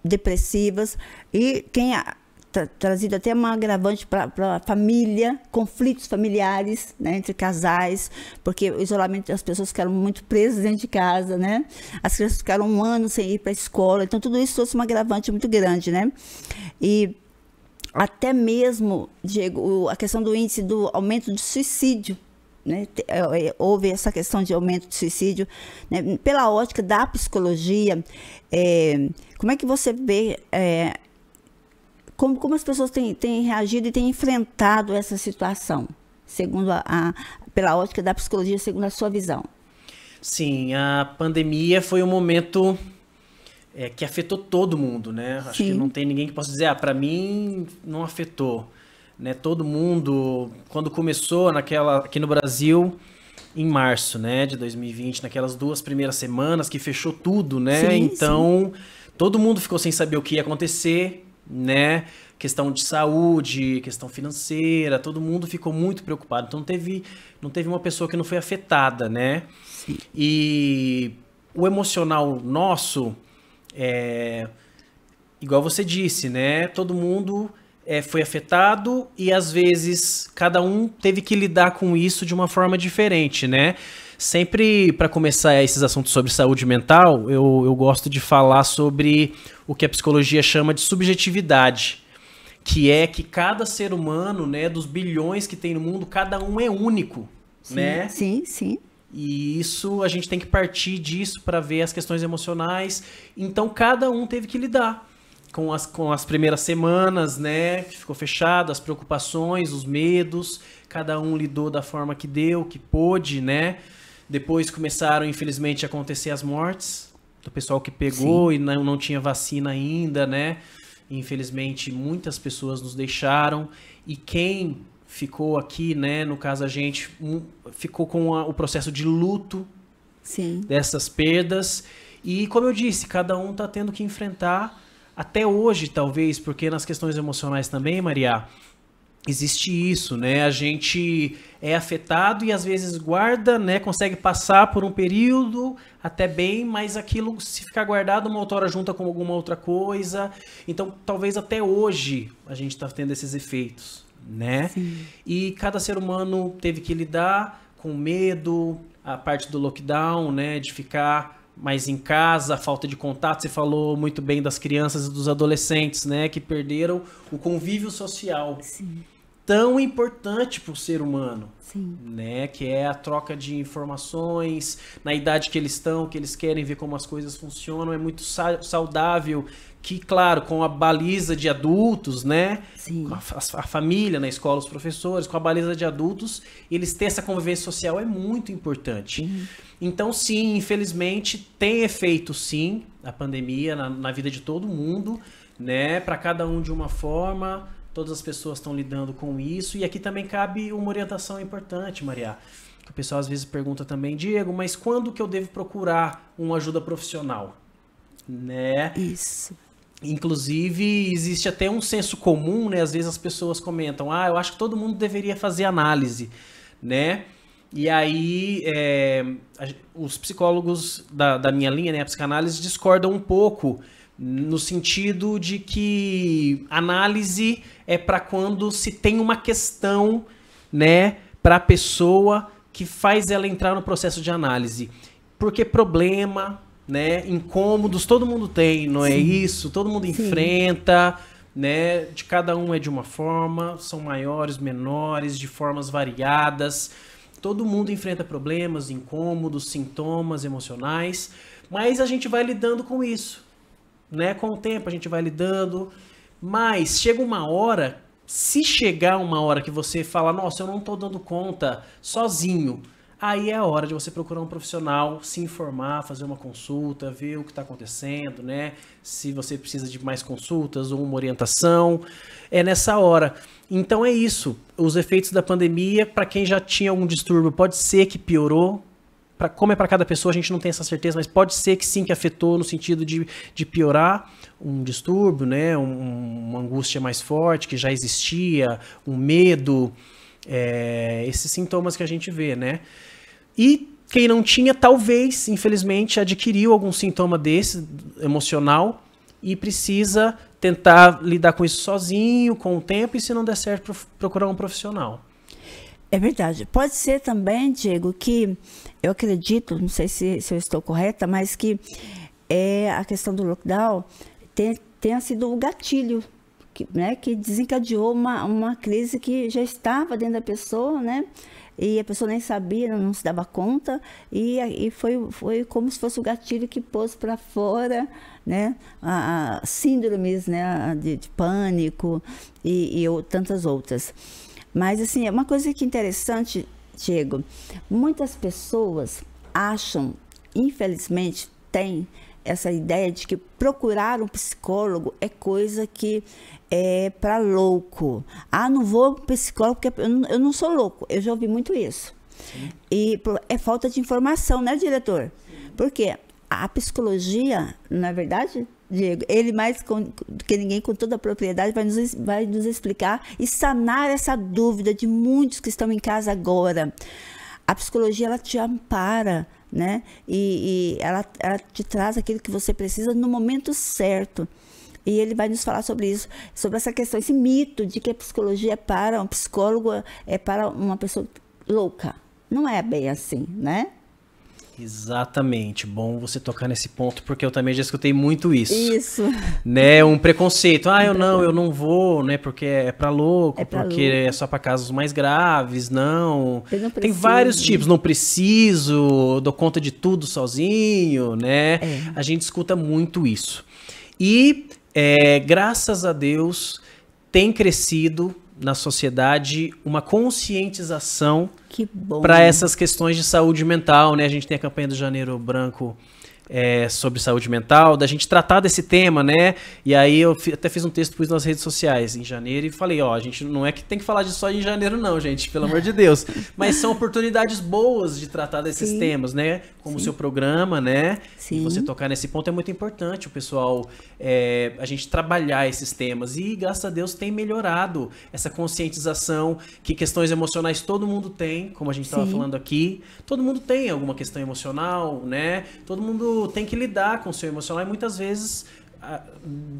depressivas e quem a, tra trazido até uma agravante para a família, conflitos familiares né, entre casais, porque o isolamento as pessoas ficaram muito presas dentro de casa, né? As crianças ficaram um ano sem ir para a escola, então tudo isso trouxe um agravante muito grande, né? E até mesmo, Diego, a questão do índice do aumento de suicídio, né, é, é, houve essa questão de aumento de suicídio, né, pela ótica da psicologia, é, como é que você vê é, como, como as pessoas têm, têm reagido e têm enfrentado essa situação, segundo a, a, pela ótica da psicologia, segundo a sua visão? Sim, a pandemia foi um momento é, que afetou todo mundo, né? Acho Sim. que não tem ninguém que possa dizer, ah, para mim não afetou. Né, todo mundo, quando começou naquela aqui no Brasil, em março, né, de 2020, naquelas duas primeiras semanas que fechou tudo, né? Sim, então, sim. todo mundo ficou sem saber o que ia acontecer né? Questão de saúde, questão financeira, todo mundo ficou muito preocupado. Então teve, não teve uma pessoa que não foi afetada, né? Sim. E o emocional nosso é igual você disse, né? Todo mundo é, foi afetado e às vezes cada um teve que lidar com isso de uma forma diferente, né? Sempre para começar esses assuntos sobre saúde mental, eu, eu gosto de falar sobre o que a psicologia chama de subjetividade, que é que cada ser humano, né, dos bilhões que tem no mundo, cada um é único, sim, né? Sim, sim. E isso a gente tem que partir disso para ver as questões emocionais. Então cada um teve que lidar com as, com as primeiras semanas, né? Que ficou fechado, as preocupações, os medos. Cada um lidou da forma que deu, que pôde, né? Depois começaram, infelizmente, a acontecer as mortes do pessoal que pegou Sim. e não, não tinha vacina ainda, né? Infelizmente, muitas pessoas nos deixaram. E quem ficou aqui, né? No caso, a gente um, ficou com a, o processo de luto Sim. dessas perdas. E, como eu disse, cada um está tendo que enfrentar até hoje, talvez, porque nas questões emocionais também, Maria, existe isso, né? A gente é afetado e às vezes guarda, né? Consegue passar por um período até bem, mas aquilo se ficar guardado uma outra hora junta com alguma outra coisa. Então, talvez até hoje a gente está tendo esses efeitos, né? Sim. E cada ser humano teve que lidar com medo, a parte do lockdown, né? De ficar mais em casa, falta de contato. Você falou muito bem das crianças e dos adolescentes, né? Que perderam o convívio social. Sim tão importante para o ser humano, Sim. né? Que é a troca de informações, na idade que eles estão, que eles querem ver como as coisas funcionam, é muito sa saudável. Que claro, com a baliza de adultos, né? Sim. A, a, a, família na escola, os professores, com a baliza de adultos, eles ter essa convivência social é muito importante. Então, sim, infelizmente tem efeito, sim, a pandemia na, na vida de todo mundo, né? Para cada um de uma forma todas as pessoas estão lidando com isso. E aqui também cabe uma orientação importante, Maria. o pessoal às vezes pergunta também, Diego, mas quando que eu devo procurar uma ajuda profissional? Né? Isso. Inclusive, existe até um senso comum, né? Às vezes as pessoas comentam, ah, eu acho que todo mundo deveria fazer análise, né? E aí, é, os psicólogos da, da minha linha, né, a psicanálise, discordam um pouco no sentido de que análise é para quando se tem uma questão, né, para a pessoa que faz ela entrar no processo de análise. Porque problema, né, incômodos todo mundo tem, não é Sim. é isso? Todo mundo Sim. enfrenta, né? De cada um é de uma forma, são maiores, menores, de formas variadas. Todo mundo enfrenta problemas, incômodos, sintomas emocionais, mas a gente vai lidando com isso né? Com o tempo a gente vai lidando, mas chega uma hora, se chegar uma hora que você fala, nossa, eu não estou dando conta sozinho, aí é a hora de você procurar um profissional, se informar, fazer uma consulta, ver o que está acontecendo, né? Se você precisa de mais consultas ou uma orientação, é nessa hora. Então é isso. Os efeitos da pandemia, para quem já tinha algum distúrbio, pode ser que piorou, pra, como é para cada pessoa, a gente não tem essa certeza, mas pode ser que sim, que afetou no sentido de, de piorar um distúrbio, né? Um, uma angústia mais forte que já existia, um medo, é, esses sintomas que a gente vê, né? E quem não tinha, talvez, infelizmente, adquiriu algum sintoma desse emocional e precisa tentar lidar com isso sozinho, com o tempo, e se não der certo, procurar um profissional. É verdade. Pode ser também, Diego, que eu acredito, não sei se, se eu estou correta, mas que é, a questão do lockdown tenha, tenha sido o gatilho que, né, que desencadeou uma, uma crise que já estava dentro da pessoa, né? E a pessoa nem sabia, não se dava conta, e, e foi, foi como se fosse o gatilho que pôs para fora, né? A, a síndromes, né? De, de pânico e, e tantas outras. Mas assim, é uma coisa que é interessante, Diego. Muitas pessoas acham, infelizmente, tem essa ideia de que procurar um psicólogo é coisa que é para louco. Ah, não vou psicólogo porque eu não sou louco. Eu já ouvi muito isso. Sim. E é falta de informação, né, diretor? Sim. Porque a psicologia, na é verdade? Diego, ele mais do que ninguém, com toda a propriedade, vai nos, vai nos explicar e sanar essa dúvida de muitos que estão em casa agora. A psicologia, ela te ampara, né? E, e ela, ela te traz aquilo que você precisa no momento certo. E ele vai nos falar sobre isso, sobre essa questão, esse mito de que a psicologia é para um psicólogo, é para uma pessoa louca. Não é bem assim, né? Exatamente. Bom você tocar nesse ponto, porque eu também já escutei muito isso. Isso. Né, um preconceito. Ah, eu então. não, eu não vou, né, porque é para louco, é pra porque louco. é só para casos mais graves, não. não Tem vários tipos, não preciso, dou conta de tudo sozinho, né? É. A gente escuta muito isso. E é, graças a Deus tem crescido na sociedade uma conscientização para essas questões de saúde mental, né? A gente tem a campanha do Janeiro Branco é, sobre saúde mental, da gente tratar desse tema, né? E aí eu até fiz um texto pus nas redes sociais em janeiro e falei, ó, a gente não é que tem que falar disso só em janeiro, não, gente, pelo amor de Deus. Mas são oportunidades boas de tratar desses Sim. temas, né? como Sim. seu programa, né? Sim. E você tocar nesse ponto é muito importante, o pessoal, é, a gente trabalhar esses temas. E, graças a Deus, tem melhorado essa conscientização que questões emocionais todo mundo tem, como a gente estava falando aqui. Todo mundo tem alguma questão emocional, né? Todo mundo tem que lidar com o seu emocional e muitas vezes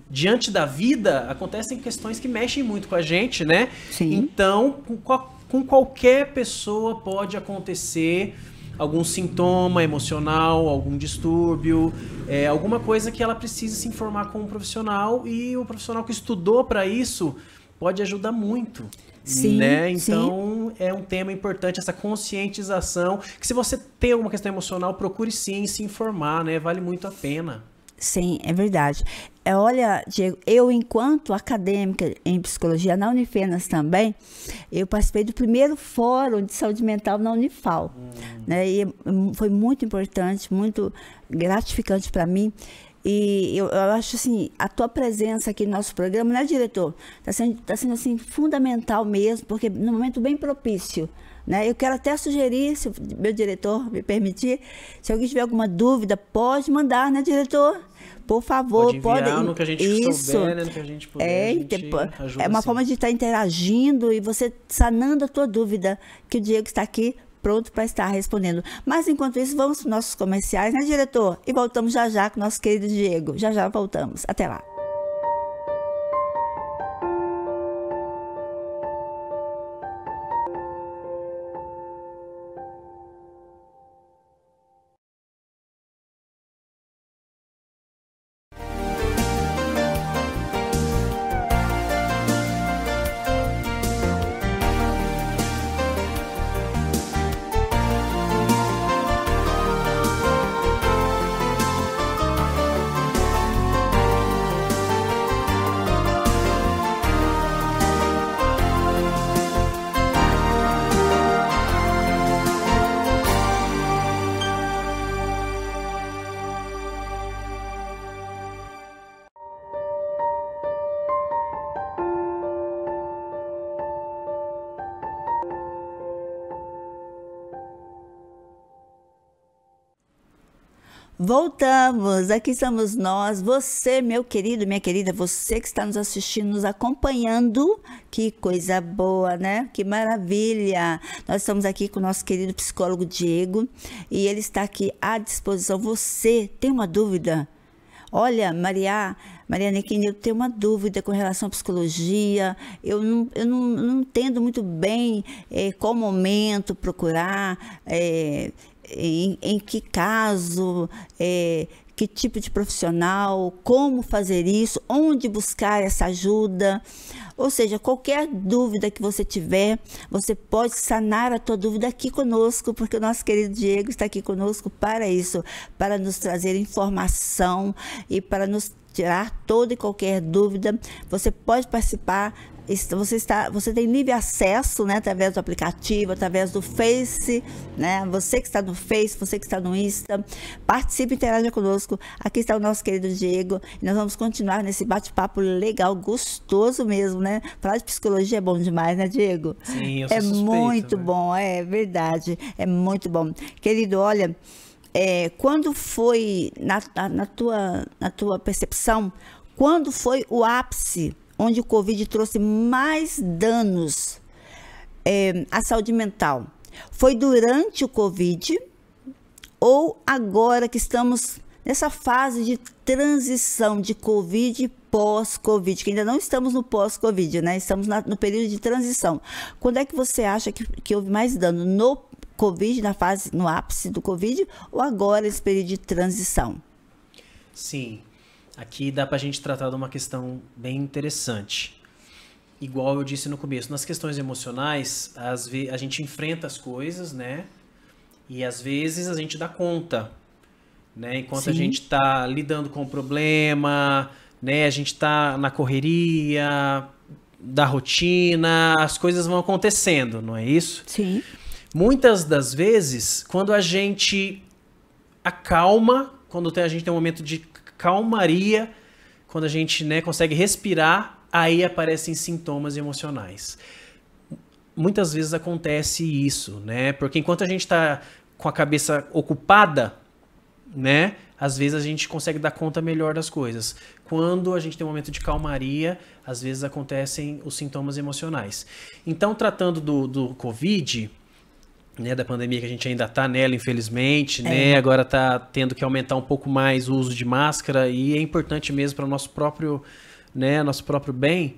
diante da vida acontecem questões que mexem muito com a gente, né? Sim. Então, com, com qualquer pessoa pode acontecer algum sintoma emocional, algum distúrbio, é, alguma coisa que ela precisa se informar com um profissional e o profissional que estudou para isso pode ajudar muito. Sim, né? Então sim. é um tema importante essa conscientização. Que se você tem alguma questão emocional, procure sim se informar, né? Vale muito a pena. Sim, é verdade. É, olha, Diego, eu enquanto acadêmica em psicologia na Unifenas também, eu participei do primeiro fórum de saúde mental na Unifal, hum. né? E hum, foi muito importante, muito gratificante para mim. E eu, eu, acho assim, a tua presença aqui no nosso programa, né, diretor? Está sendo, tá sendo assim fundamental mesmo, porque no momento bem propício. Né? Eu quero até sugerir, se o meu diretor me permitir, se alguém tiver alguma dúvida, pode mandar, né, diretor? Por favor, pode enviar pode... no que a gente Isso. souber, né, no que a gente puder. É, gente é uma forma de estar tá interagindo e você sanando a tua dúvida, que o Diego está aqui pronto para estar respondendo. Mas enquanto isso, vamos para os nossos comerciais, né, diretor? E voltamos já já com o nosso querido Diego. Já já voltamos. Até lá. Voltamos, aqui estamos nós, você, meu querido, minha querida, você que está nos assistindo, nos acompanhando. Que coisa boa, né? Que maravilha! Nós estamos aqui com o nosso querido psicólogo Diego e ele está aqui à disposição. Você tem uma dúvida? Olha, Maria, Maria Nequini, eu tenho uma dúvida com relação à psicologia, eu não, eu não, não entendo muito bem é, qual momento procurar, é, em, em que caso, é, que tipo de profissional, como fazer isso, onde buscar essa ajuda. Ou seja, qualquer dúvida que você tiver, você pode sanar a tua dúvida aqui conosco, porque o nosso querido Diego está aqui conosco para isso, para nos trazer informação e para nos tirar toda e qualquer dúvida. Você pode participar você está, você tem livre acesso, né, através do aplicativo, através do Face, né? Você que está no Face, você que está no Insta, participe, interaja conosco. Aqui está o nosso querido Diego. E nós vamos continuar nesse bate-papo legal, gostoso mesmo, né? Falar de psicologia é bom demais, né, Diego? Sim, eu é sou É suspeito, muito né? bom, é verdade, é muito bom. Querido, olha, é, quando foi na, na, na tua na tua percepção, quando foi o ápice onde o Covid trouxe mais danos é, à saúde mental? Foi durante o Covid ou agora que estamos nessa fase de transição de Covid pós-Covid, que ainda não estamos no pós-Covid, né? Estamos na, no período de transição. Quando é que você acha que, que houve mais dano? No Covid, na fase, no ápice do Covid, ou agora esse período de transição? Sim. Aqui dá para a gente tratar de uma questão bem interessante. Igual eu disse no começo, nas questões emocionais, às vezes a gente enfrenta as coisas, né? E às vezes a gente dá conta, né? Enquanto Sim. a gente está lidando com o problema, né? A gente está na correria da rotina, as coisas vão acontecendo, não é isso? Sim. Muitas das vezes, quando a gente acalma, quando a gente tem um momento de calmaria, quando a gente né, consegue respirar, aí aparecem sintomas emocionais. Muitas vezes acontece isso, né? Porque enquanto a gente está com a cabeça ocupada, né? Às vezes a gente consegue dar conta melhor das coisas. Quando a gente tem um momento de calmaria, às vezes acontecem os sintomas emocionais. Então, tratando do, do Covid, né, da pandemia que a gente ainda está nela, infelizmente, é. né? Agora está tendo que aumentar um pouco mais o uso de máscara e é importante mesmo para o nosso próprio, né, nosso próprio bem.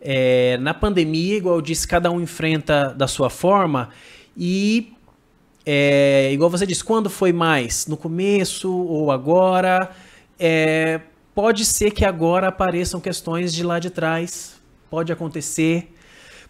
É, na pandemia, igual eu disse, cada um enfrenta da sua forma e é, igual você disse, quando foi mais? No começo ou agora? É, pode ser que agora apareçam questões de lá de trás, pode acontecer,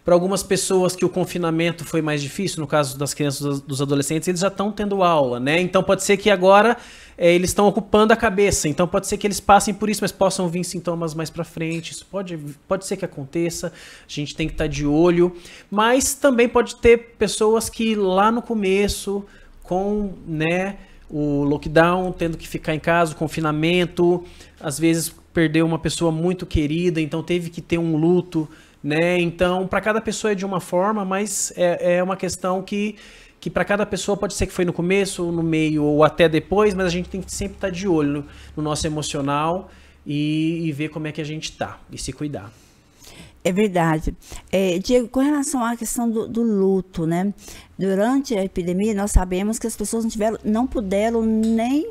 para algumas pessoas que o confinamento foi mais difícil, no caso das crianças dos adolescentes, eles já estão tendo aula, né? Então pode ser que agora é, eles estão ocupando a cabeça. Então pode ser que eles passem por isso, mas possam vir sintomas mais para frente. Isso pode, pode ser que aconteça. A gente tem que estar tá de olho. Mas também pode ter pessoas que lá no começo, com, né? o lockdown, tendo que ficar em casa, confinamento, às vezes perdeu uma pessoa muito querida, então teve que ter um luto né? Então, para cada pessoa é de uma forma, mas é, é uma questão que, que para cada pessoa pode ser que foi no começo, no meio ou até depois, mas a gente tem que sempre estar tá de olho no, nosso emocional e, e, ver como é que a gente está e se cuidar. É verdade. É, Diego, com relação à questão do, do, luto, né? Durante a epidemia, nós sabemos que as pessoas não, tiveram, não puderam nem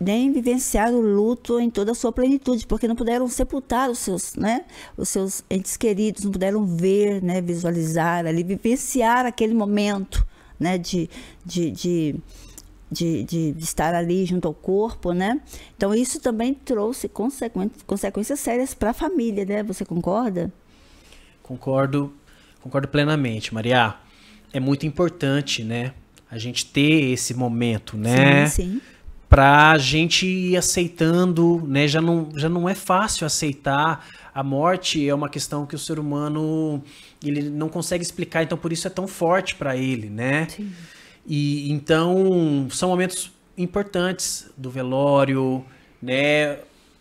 nem vivenciar o luto em toda a sua plenitude, porque não puderam sepultar os seus, né, os seus entes queridos, não puderam ver, né, visualizar ali, vivenciar aquele momento, né, de, de, de, de, de estar ali junto ao corpo, né? Então isso também trouxe consequências sérias para a família, né? Você concorda? Concordo, concordo plenamente, Maria. É muito importante, né? A gente ter esse momento, né? Sim, sim para a gente ir aceitando, né? Já não, já não é fácil aceitar. A morte é uma questão que o ser humano ele não consegue explicar, então por isso é tão forte para ele, né? Sim. E então são momentos importantes do velório, né?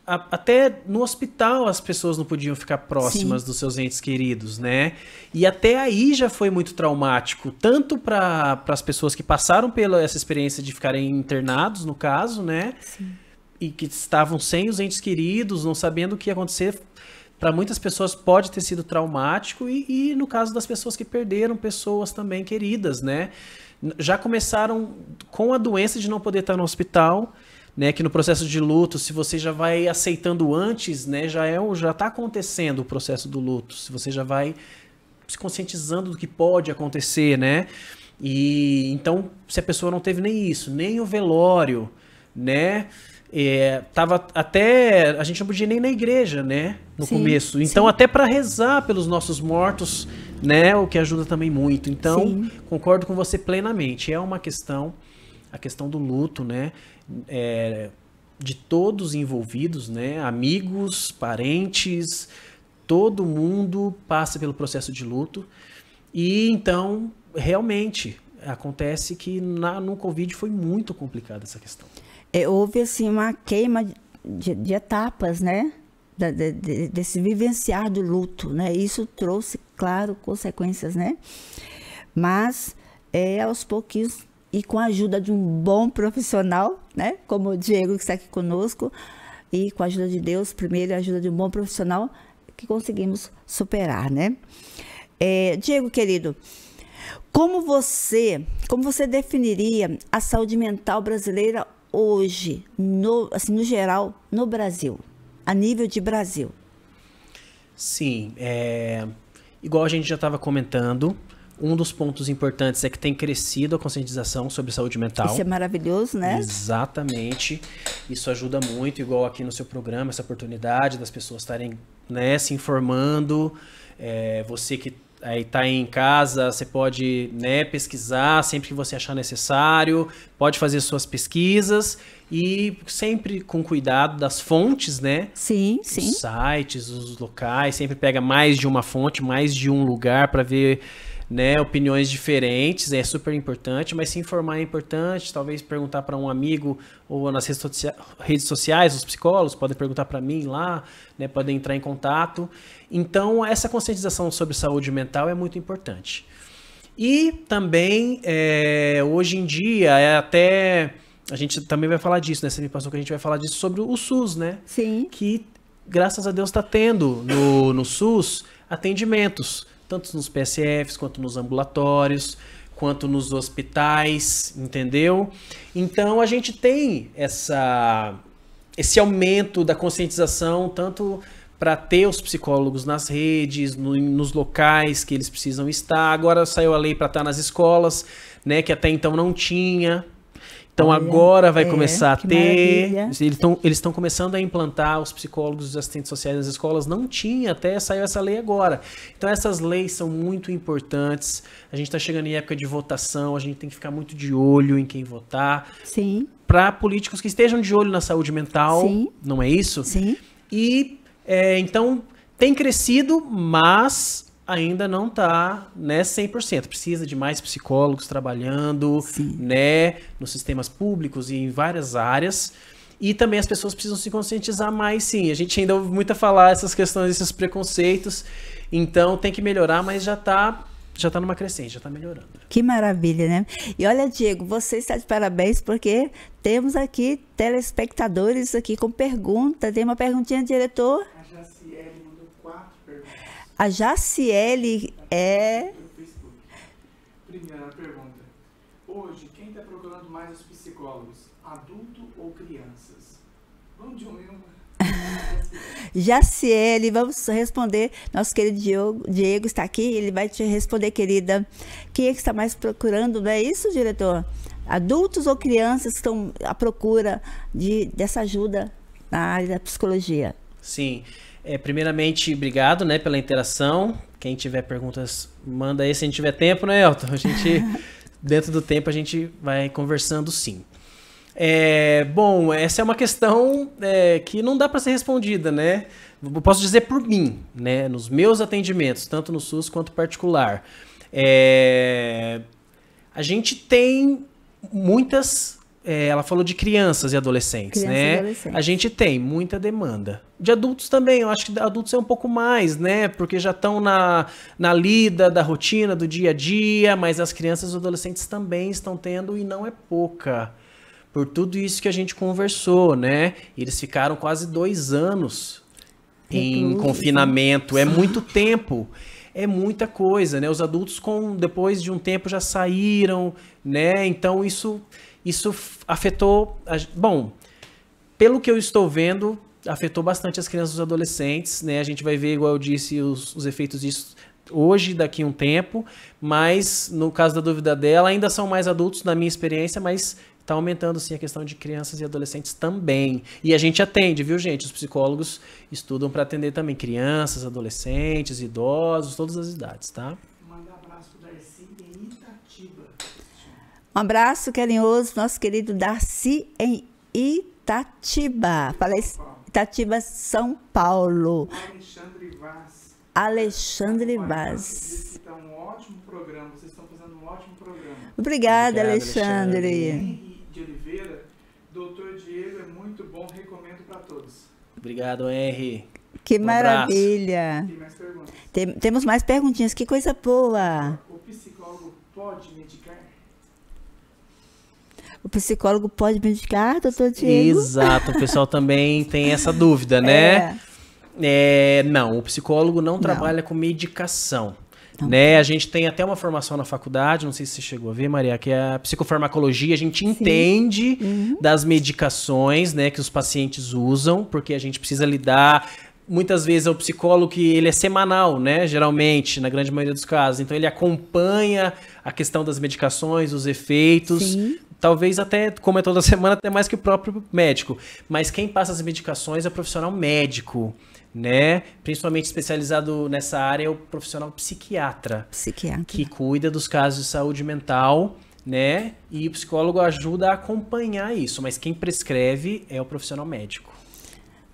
a, até no hospital as pessoas não podiam ficar próximas Sim. dos seus entes queridos, né? E até aí já foi muito traumático, tanto para as pessoas que passaram pela essa experiência de ficarem internados, no caso, né? Sim. E que estavam sem os entes queridos, não sabendo o que ia acontecer. Para muitas pessoas pode ter sido traumático, e, e no caso das pessoas que perderam pessoas também queridas, né? Já começaram com a doença de não poder estar no hospital né, que no processo de luto, se você já vai aceitando antes, né, já é já está acontecendo o processo do luto, se você já vai se conscientizando do que pode acontecer, né? E então, se a pessoa não teve nem isso, nem o velório, né? É, tava até a gente não podia nem na igreja, né? No sim, começo. Então sim. até para rezar pelos nossos mortos, né? O que ajuda também muito. Então sim. concordo com você plenamente. É uma questão a questão do luto, né? É, de todos envolvidos, né? Amigos, parentes, todo mundo passa pelo processo de luto. E então, realmente, acontece que na, no Covid foi muito complicada essa questão. É, houve, assim, uma queima de, de etapas, né? de, de, desse vivenciar do luto, né? Isso trouxe, claro, consequências, né? Mas, é, aos pouquinhos, e com a ajuda de um bom profissional, né? Como o Diego que está aqui conosco, e com a ajuda de Deus, primeiro, a ajuda de um bom profissional, que conseguimos superar, né? É, Diego, querido, como você, como você definiria a saúde mental brasileira hoje, no, assim, no geral, no Brasil, a nível de Brasil? Sim, é, igual a gente já estava comentando, um dos pontos importantes é que tem crescido a conscientização sobre saúde mental. Isso é maravilhoso, né? Exatamente. Isso ajuda muito, igual aqui no seu programa, essa oportunidade das pessoas estarem né, se informando. É, você que aí tá em casa, você pode né, pesquisar sempre que você achar necessário, pode fazer suas pesquisas e sempre com cuidado das fontes, né? Sim, sim. Os sites, os locais, sempre pega mais de uma fonte, mais de um lugar para ver né, opiniões diferentes, é super importante, mas se informar é importante, talvez perguntar para um amigo ou nas redes, socia redes sociais, os psicólogos podem perguntar para mim lá, né, podem entrar em contato. Então, essa conscientização sobre saúde mental é muito importante. E também, é, hoje em dia, é até. A gente também vai falar disso, né? Você me passou que a gente vai falar disso sobre o SUS, né? Sim. Que, graças a Deus, está tendo no, no SUS atendimentos tanto nos PSFs quanto nos ambulatórios, quanto nos hospitais, entendeu? Então a gente tem essa esse aumento da conscientização tanto para ter os psicólogos nas redes, no, nos locais que eles precisam estar. Agora saiu a lei para estar tá nas escolas, né, que até então não tinha, então Olha, agora vai é, começar a ter. Maravilha. Eles estão eles começando a implantar os psicólogos, os assistentes sociais nas escolas. Não tinha, até saiu essa lei agora. Então essas leis são muito importantes. A gente está chegando em época de votação, a gente tem que ficar muito de olho em quem votar. Sim. Para políticos que estejam de olho na saúde mental. Sim. Não é isso? Sim. E é, então tem crescido, mas ainda não está né, 100%. Precisa de mais psicólogos trabalhando, Sim. né, nos sistemas públicos e em várias áreas. E também as pessoas precisam se conscientizar mais, sim. A gente ainda ouve muito a falar essas questões, esses preconceitos. Então tem que melhorar, mas já está já está numa crescente, já está melhorando. Que maravilha, né? E olha, Diego, você está de parabéns porque temos aqui telespectadores aqui com pergunta. Tem uma perguntinha, diretor? A Jaciele é. Primeira pergunta. Hoje, quem está procurando mais os psicólogos? Adulto ou crianças? Vamos de um em Jaciele, vamos responder. Nosso querido Diogo, Diego está aqui, ele vai te responder, querida. Quem é que está mais procurando? Não é isso, diretor? Adultos ou crianças estão à procura de, dessa ajuda na área da psicologia? Sim. Sim. É, primeiramente, obrigado né, pela interação. Quem tiver perguntas, manda aí se a gente tiver tempo, né, Elton? A gente, dentro do tempo, a gente vai conversando sim. É, bom, essa é uma questão é, que não dá para ser respondida, né? Eu posso dizer por mim, né? Nos meus atendimentos, tanto no SUS quanto particular. É, a gente tem muitas é, ela falou de crianças e adolescentes, crianças né? E adolescentes. A gente tem muita demanda. De adultos também, eu acho que adultos é um pouco mais, né? Porque já estão na, na lida da rotina, do dia a dia, mas as crianças e adolescentes também estão tendo e não é pouca. Por tudo isso que a gente conversou, né? Eles ficaram quase dois anos é em né? confinamento. É muito tempo. É muita coisa, né? Os adultos com depois de um tempo já saíram, né? Então isso isso afetou. A... Bom, pelo que eu estou vendo, afetou bastante as crianças e os adolescentes, né? A gente vai ver, igual eu disse, os, os efeitos disso hoje, daqui a um tempo, mas no caso da dúvida dela, ainda são mais adultos, na minha experiência, mas está aumentando sim a questão de crianças e adolescentes também. E a gente atende, viu, gente? Os psicólogos estudam para atender também crianças, adolescentes, idosos, todas as idades, tá? Um abraço carinhoso, nosso querido Darcy em Itatiba. Falei, Itatiba, São Paulo. Alexandre Vaz. Alexandre Vaz. Está um ótimo programa. Vocês estão fazendo um ótimo programa. Obrigada, Obrigado, Alexandre. Alexandre. De Oliveira, doutor Diego é muito bom, recomendo para todos. Obrigado, R. Que um maravilha. Tem mais Tem, temos mais perguntinhas, que coisa boa. O psicólogo pode medir o psicólogo pode me indicar, doutor Diego? Exato, o pessoal também tem essa dúvida, né? É. é não, o psicólogo não, não. trabalha com medicação. Né? A gente tem até uma formação na faculdade, não sei se você chegou a ver, Maria, que é a psicofarmacologia. A gente Sim. entende uhum. das medicações né, que os pacientes usam, porque a gente precisa lidar. Muitas vezes é o psicólogo que ele é semanal, né? Geralmente, na grande maioria dos casos. Então ele acompanha a questão das medicações, os efeitos. Sim talvez até, como é toda semana, até mais que o próprio médico. Mas quem passa as medicações é o profissional médico, né? Principalmente especializado nessa área é o profissional psiquiatra. Psiquiatra. Que cuida dos casos de saúde mental, né? E o psicólogo ajuda a acompanhar isso, mas quem prescreve é o profissional médico.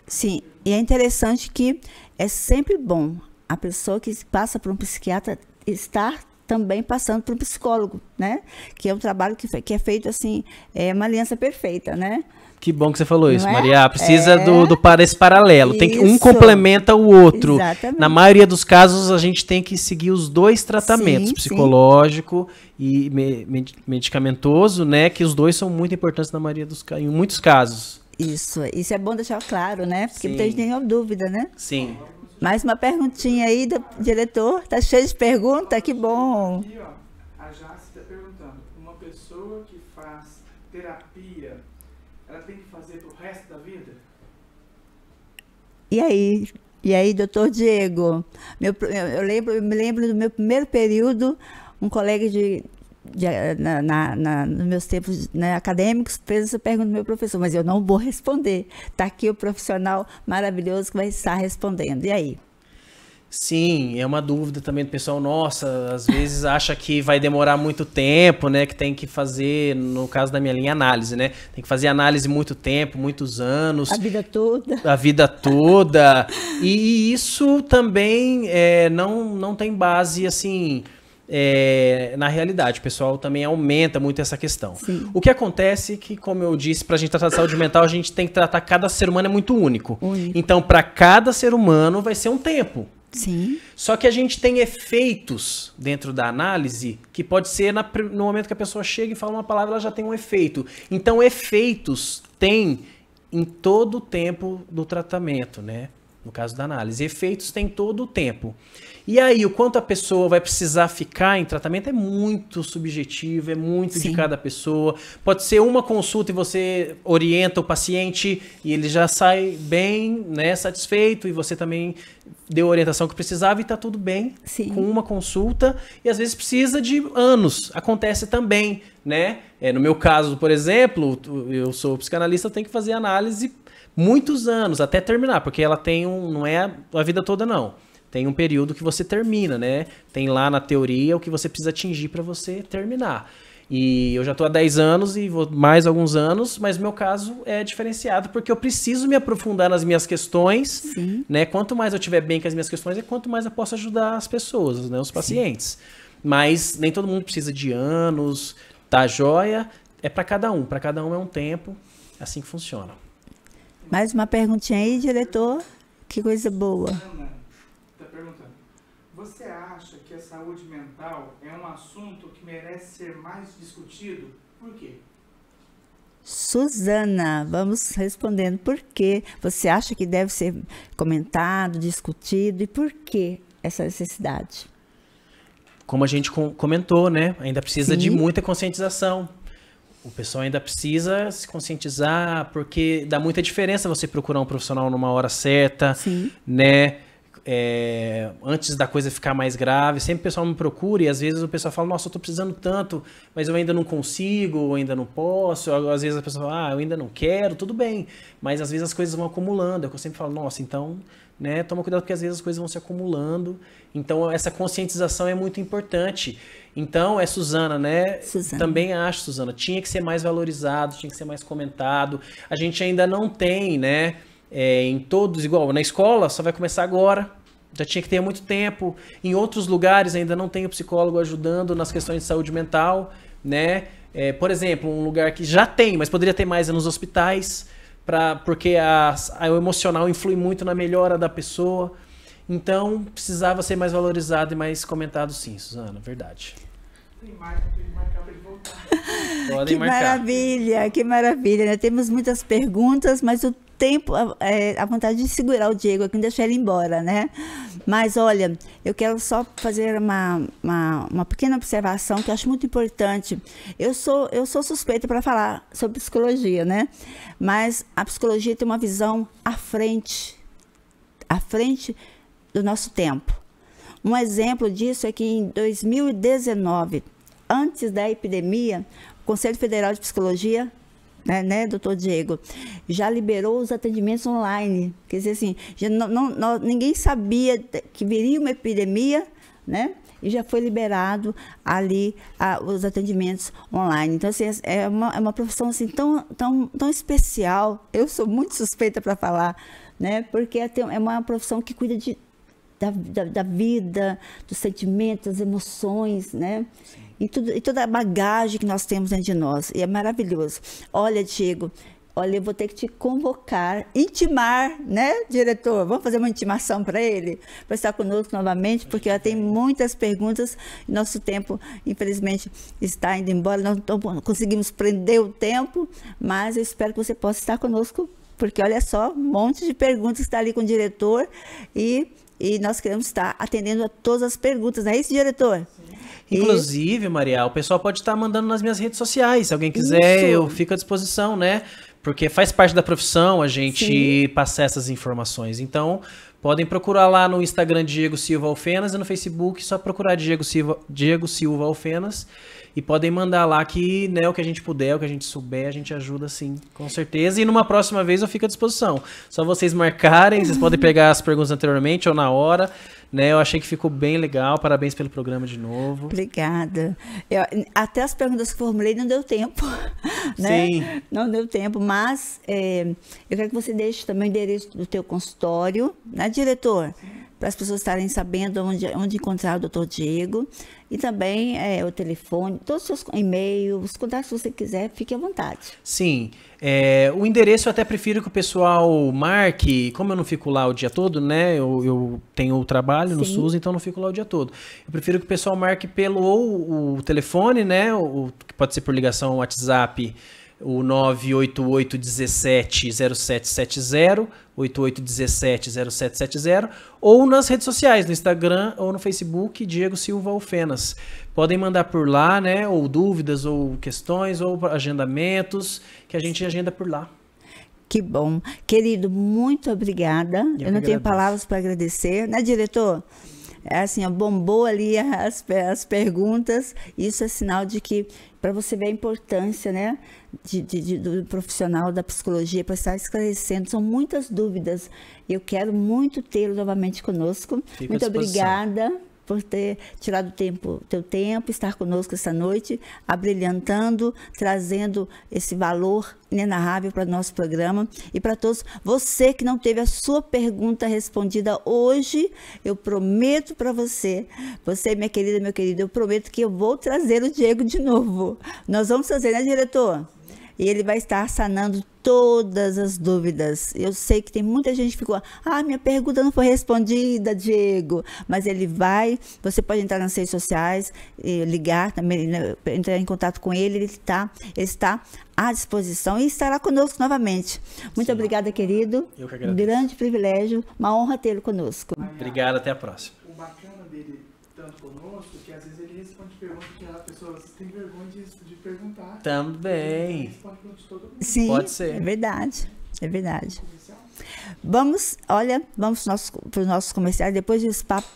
Sim, e é interessante que é sempre bom a pessoa que passa por um psiquiatra estar também passando para um psicólogo, né? Que é um trabalho que, que é feito assim, é uma aliança perfeita, né? Que bom que você falou isso, é? Maria. Ah, precisa é... do, do para esse paralelo. Isso. Tem que um complementa o outro. Exatamente. Na maioria dos casos a gente tem que seguir os dois tratamentos, sim, psicológico sim. e me, medicamentoso, né? Que os dois são muito importantes na maioria dos em muitos casos. Isso, isso é bom deixar claro, né? Porque sim. tem nenhuma dúvida, né? Sim. Mais uma perguntinha aí, do diretor. Está cheio de pergunta? Que bom. Aqui, a Jace está perguntando. Uma pessoa que faz terapia, ela tem que fazer para o resto da vida? E aí, e aí, doutor Diego, meu, eu, lembro, eu me lembro do meu primeiro período, um colega de, de, eh, na, na, na, nos meus tempos né, acadêmicos, fez essa pergunta ao meu professor, mas eu não vou responder. Está aqui o profissional maravilhoso que vai estar respondendo. E aí? Sim, é uma dúvida também do pessoal. Nossa, às vezes acha que vai demorar muito tempo, né? Que tem que fazer, no caso da minha linha, análise, né? Tem que fazer análise muito tempo, muitos anos. A vida toda. A vida toda. e isso também é, não, não tem base, assim, é, na realidade. O pessoal também aumenta muito essa questão. Sim. O que acontece é que, como eu disse, para a gente tratar de saúde mental, a gente tem que tratar cada ser humano é muito único. Então, para cada ser humano vai ser um tempo. Sim. Só que a gente tem efeitos dentro da análise que pode ser na, no momento que a pessoa chega e fala uma palavra, ela já tem um efeito. Então, efeitos tem em todo o tempo do tratamento, né? No caso da análise. Efeitos tem todo o tempo. E aí, o quanto a pessoa vai precisar ficar em tratamento é muito subjetivo, é muito Sim. de cada pessoa. Pode ser uma consulta e você orienta o paciente e ele já sai bem, né, satisfeito, e você também deu a orientação que precisava e tá tudo bem Sim. com uma consulta. E às vezes precisa de anos. Acontece também, né? É, no meu caso, por exemplo, eu sou psicanalista, eu tenho que fazer análise muitos anos até terminar, porque ela tem um. não é a vida toda, não tem um período que você termina, né? Tem lá na teoria o que você precisa atingir para você terminar. E eu já estou há 10 anos e vou mais alguns anos, mas meu caso é diferenciado porque eu preciso me aprofundar nas minhas questões, Sim. né? Quanto mais eu tiver bem com as minhas questões, é quanto mais eu posso ajudar as pessoas, né, os pacientes. Sim. Mas nem todo mundo precisa de anos, tá joia? É para cada um, para cada um é um tempo, é assim que funciona. Mais uma perguntinha aí, diretor. Que coisa boa. Não, não. Você acha que a saúde mental é um assunto que merece ser mais discutido? Por quê? Suzana, vamos respondendo por quê? Você acha que deve ser comentado, discutido e por que essa necessidade? Como a gente comentou, né? Ainda precisa Sim. de muita conscientização. O pessoal ainda precisa se conscientizar, porque dá muita diferença você procurar um profissional numa hora certa, Sim. né? é, antes da coisa ficar mais grave, sempre o pessoal me procura e às vezes o pessoal fala, nossa, eu tô precisando tanto, mas eu ainda não consigo, eu ainda não posso. Às vezes a pessoa fala, ah, eu ainda não quero, tudo bem. Mas às vezes as coisas vão acumulando. É o que eu sempre falo, nossa, então, né, toma cuidado porque às vezes as coisas vão se acumulando. Então essa conscientização é muito importante. Então, é Suzana, né? Suzana. Também acho, Suzana, tinha que ser mais valorizado, tinha que ser mais comentado. A gente ainda não tem, né? é, em todos, igual na escola, só vai começar agora, já tinha que ter muito tempo. Em outros lugares ainda não tem o psicólogo ajudando nas questões de saúde mental, né? É, por exemplo, um lugar que já tem, mas poderia ter mais é nos hospitais, pra, porque a, a, o emocional influi muito na melhora da pessoa. Então, precisava ser mais valorizado e mais comentado, sim, Suzana, verdade. Tem mais, tem mais que maravilha, que maravilha. Né? Temos muitas perguntas, mas o tempo, é, a vontade de segurar o Diego aqui, não deixar ele embora, né? Mas olha, eu quero só fazer uma, uma, uma pequena observação que eu acho muito importante. Eu sou, eu sou suspeita para falar sobre psicologia, né? Mas a psicologia tem uma visão à frente, à frente do nosso tempo. Um exemplo disso é que em 2019, antes da epidemia, o Conselho Federal de Psicologia né, né, doutor Diego, já liberou os atendimentos online. Quer dizer assim, já não, não, ninguém sabia que viria uma epidemia, né? E já foi liberado ali a, os atendimentos online. Então, assim, é uma, é uma profissão assim, tão, tão, tão especial. Eu sou muito suspeita para falar, né? Porque é, é uma profissão que cuida de da, da, da, vida, dos sentimentos, das emoções, né? Sim e, tudo, e toda a bagagem que nós temos dentro de nós. E é maravilhoso. Olha, Diego, olha, eu vou ter que te convocar, intimar, né, diretor? Vamos fazer uma intimação para ele, para estar conosco novamente, porque ela tem muitas perguntas. Nosso tempo, infelizmente, está indo embora. Nós não conseguimos prender o tempo, mas eu espero que você possa estar conosco, porque olha só, um monte de perguntas está ali com o diretor e e nós queremos estar atendendo a todas as perguntas, não é isso, diretor? Sim. Inclusive, Maria, o pessoal pode estar mandando nas minhas redes sociais. Se alguém quiser, isso. eu fico à disposição, né? Porque faz parte da profissão a gente Sim. passar essas informações. Então, Podem procurar lá no Instagram Diego Silva Alfenas e no Facebook só procurar Diego Silva, Diego Silva Alfenas. E podem mandar lá que né, o que a gente puder, o que a gente souber, a gente ajuda sim, com certeza. E numa próxima vez eu fico à disposição. Só vocês marcarem, vocês podem pegar as perguntas anteriormente ou na hora. Né? Eu achei que ficou bem legal. Parabéns pelo programa de novo. Obrigada. Eu, até as perguntas que formulei não deu tempo. Né? Sim. Não deu tempo, mas é, eu quero que você deixe também o endereço do teu consultório, né, diretor? Para as pessoas estarem sabendo onde, onde encontrar o doutor Diego. E também é, o telefone, todos os seus e-mails, os contatos que você quiser, fique à vontade. Sim. É, o endereço eu até prefiro que o pessoal marque, como eu não fico lá o dia todo, né? Eu, eu tenho o trabalho Sim. no SUS, então não fico lá o dia todo. Eu prefiro que o pessoal marque pelo ou o telefone, né? O, que pode ser por ligação WhatsApp o 988170770, 88170770, ou nas redes sociais, no Instagram ou no Facebook, Diego Silva Alfenas. Podem mandar por lá, né, ou dúvidas, ou questões, ou agendamentos, que a gente agenda por lá. Que bom. Querido, muito obrigada. Eu, Eu não agradeço. tenho palavras para agradecer, né, diretor? É assim, bombou ali as, as perguntas. Isso é sinal de que para você ver a importância, né, de, de, de, do profissional da psicologia para estar esclarecendo. São muitas dúvidas. Eu quero muito tê-lo novamente conosco. muito obrigada por ter tirado o tempo, teu tempo, estar conosco esta noite, abrilhantando, trazendo esse valor inenarrável para o nosso programa e para todos. Você que não teve a sua pergunta respondida hoje, eu prometo para você, você, minha querida, meu querido, eu prometo que eu vou trazer o Diego de novo. Nós vamos trazer, né, diretor? e ele vai estar sanando todas as dúvidas. Eu sei que tem muita gente que ficou, ah, minha pergunta não foi respondida, Diego. Mas ele vai, você pode entrar nas redes sociais, ligar, também, né, entrar em contato com ele, ele está, ele está à disposição e estará conosco novamente. Muito Sim. obrigada, querido. Eu que agradeço. Um grande privilégio, uma honra tê-lo conosco. Obrigado, até a próxima. O bacana dele, tanto conosco, é que às vezes ele responde perguntas que a pessoa, têm vergonha de perguntar. Também. Sim, Pode ser. é verdade. É verdade. Vamos, olha, vamos para os nossos, nossos comerciais. Depois de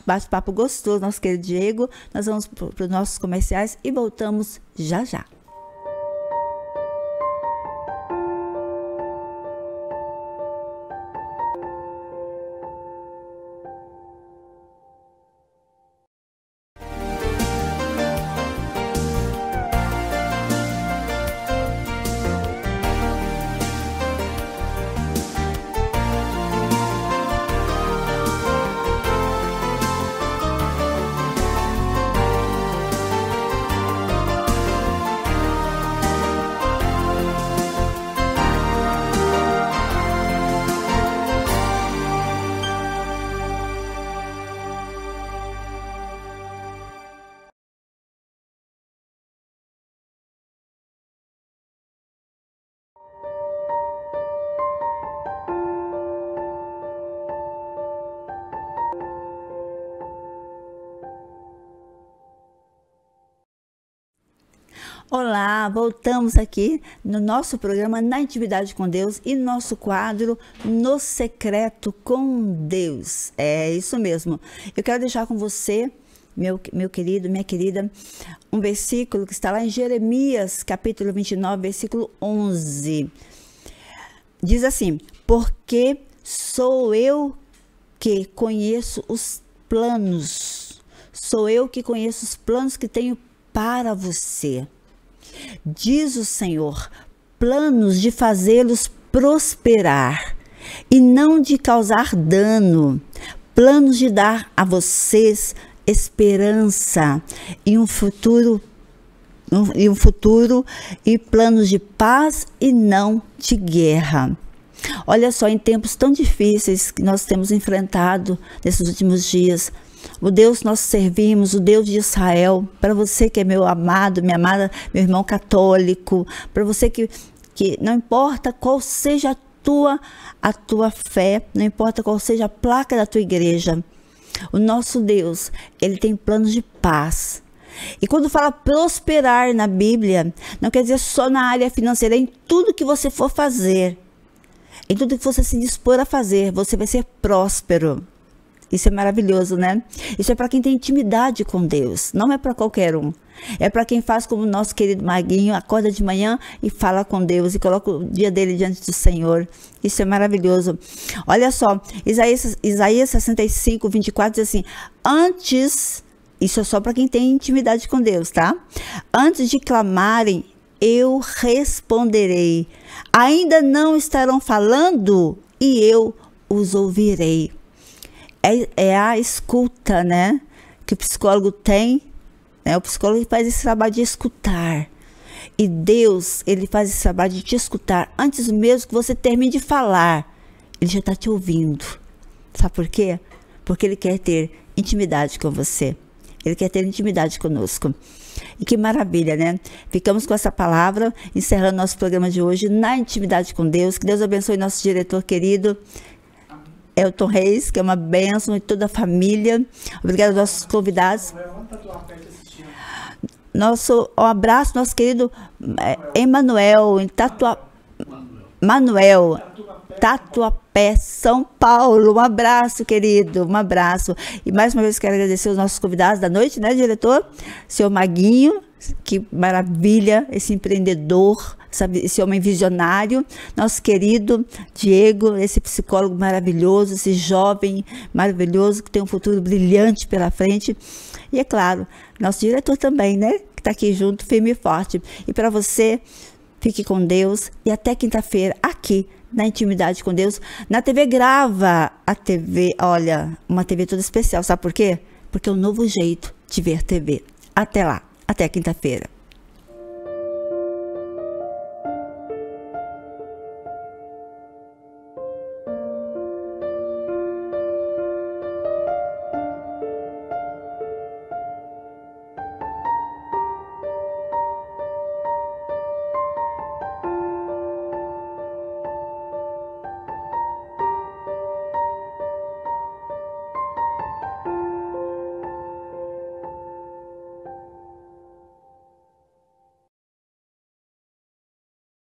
bate-papo gostoso, nosso querido Diego, nós vamos para os nossos comerciais e voltamos já já. Olá, voltamos aqui no nosso programa Na Intimidade com Deus e nosso quadro No Secreto com Deus. É isso mesmo. Eu quero deixar com você, meu, meu querido, minha querida, um versículo que está lá em Jeremias, capítulo 29, versículo 11. Diz assim: Porque sou eu que conheço os planos, sou eu que conheço os planos que tenho para você Diz o Senhor: planos de fazê-los prosperar e não de causar dano, planos de dar a vocês esperança e um futuro um, e um futuro e planos de paz e não de guerra. Olha só, em tempos tão difíceis que nós temos enfrentado nesses últimos dias, o Deus nós servimos, o Deus de Israel, para você que é meu amado, minha amada, meu irmão católico, para você que, que não importa qual seja a tua, a tua fé, não importa qual seja a placa da tua igreja, o nosso Deus, ele tem planos de paz. E quando fala prosperar na Bíblia, não quer dizer só na área financeira, é em tudo que você for fazer. Em tudo que você se dispor a fazer, você vai ser próspero. Isso é maravilhoso, né? Isso é para quem tem intimidade com Deus, não é para qualquer um. É para quem faz como o nosso querido Maguinho, acorda de manhã e fala com Deus e coloca o dia dele diante do Senhor. Isso é maravilhoso. Olha só, Isaías, Isaías 65, 24 diz assim: Antes, isso é só para quem tem intimidade com Deus, tá? Antes de clamarem, eu responderei. Ainda não estarão falando e eu os ouvirei é, é a escuta, né? Que o psicólogo tem, né? O psicólogo faz esse trabalho de escutar. E Deus, ele faz esse trabalho de te escutar antes mesmo que você termine de falar. Ele já está te ouvindo. Sabe por quê? Porque ele quer ter intimidade com você. Ele quer ter intimidade conosco. E que maravilha, né? Ficamos com essa palavra, encerrando nosso programa de hoje na intimidade com Deus. Que Deus abençoe nosso diretor querido, Elton Reis, que é uma bênção e toda a família. Obrigada aos nossos convidados. Nosso um abraço, nosso querido eh, Emanuel, em Tatua... Manuel, Tatuapé, São Paulo. Um abraço, querido, um abraço. E mais uma vez quero agradecer os nossos convidados da noite, né, diretor? Senhor Maguinho, que maravilha, esse empreendedor esse homem visionário, nosso querido Diego, esse psicólogo maravilhoso, esse jovem maravilhoso que tem um futuro brilhante pela frente. E é claro, nosso diretor também, né? Que está aqui junto, firme e forte. E para você, fique com Deus e até quinta-feira aqui na intimidade com Deus, na TV Grava, a TV, olha, uma TV toda especial, sabe por quê? Porque é um novo jeito de ver TV. Até lá, até quinta-feira.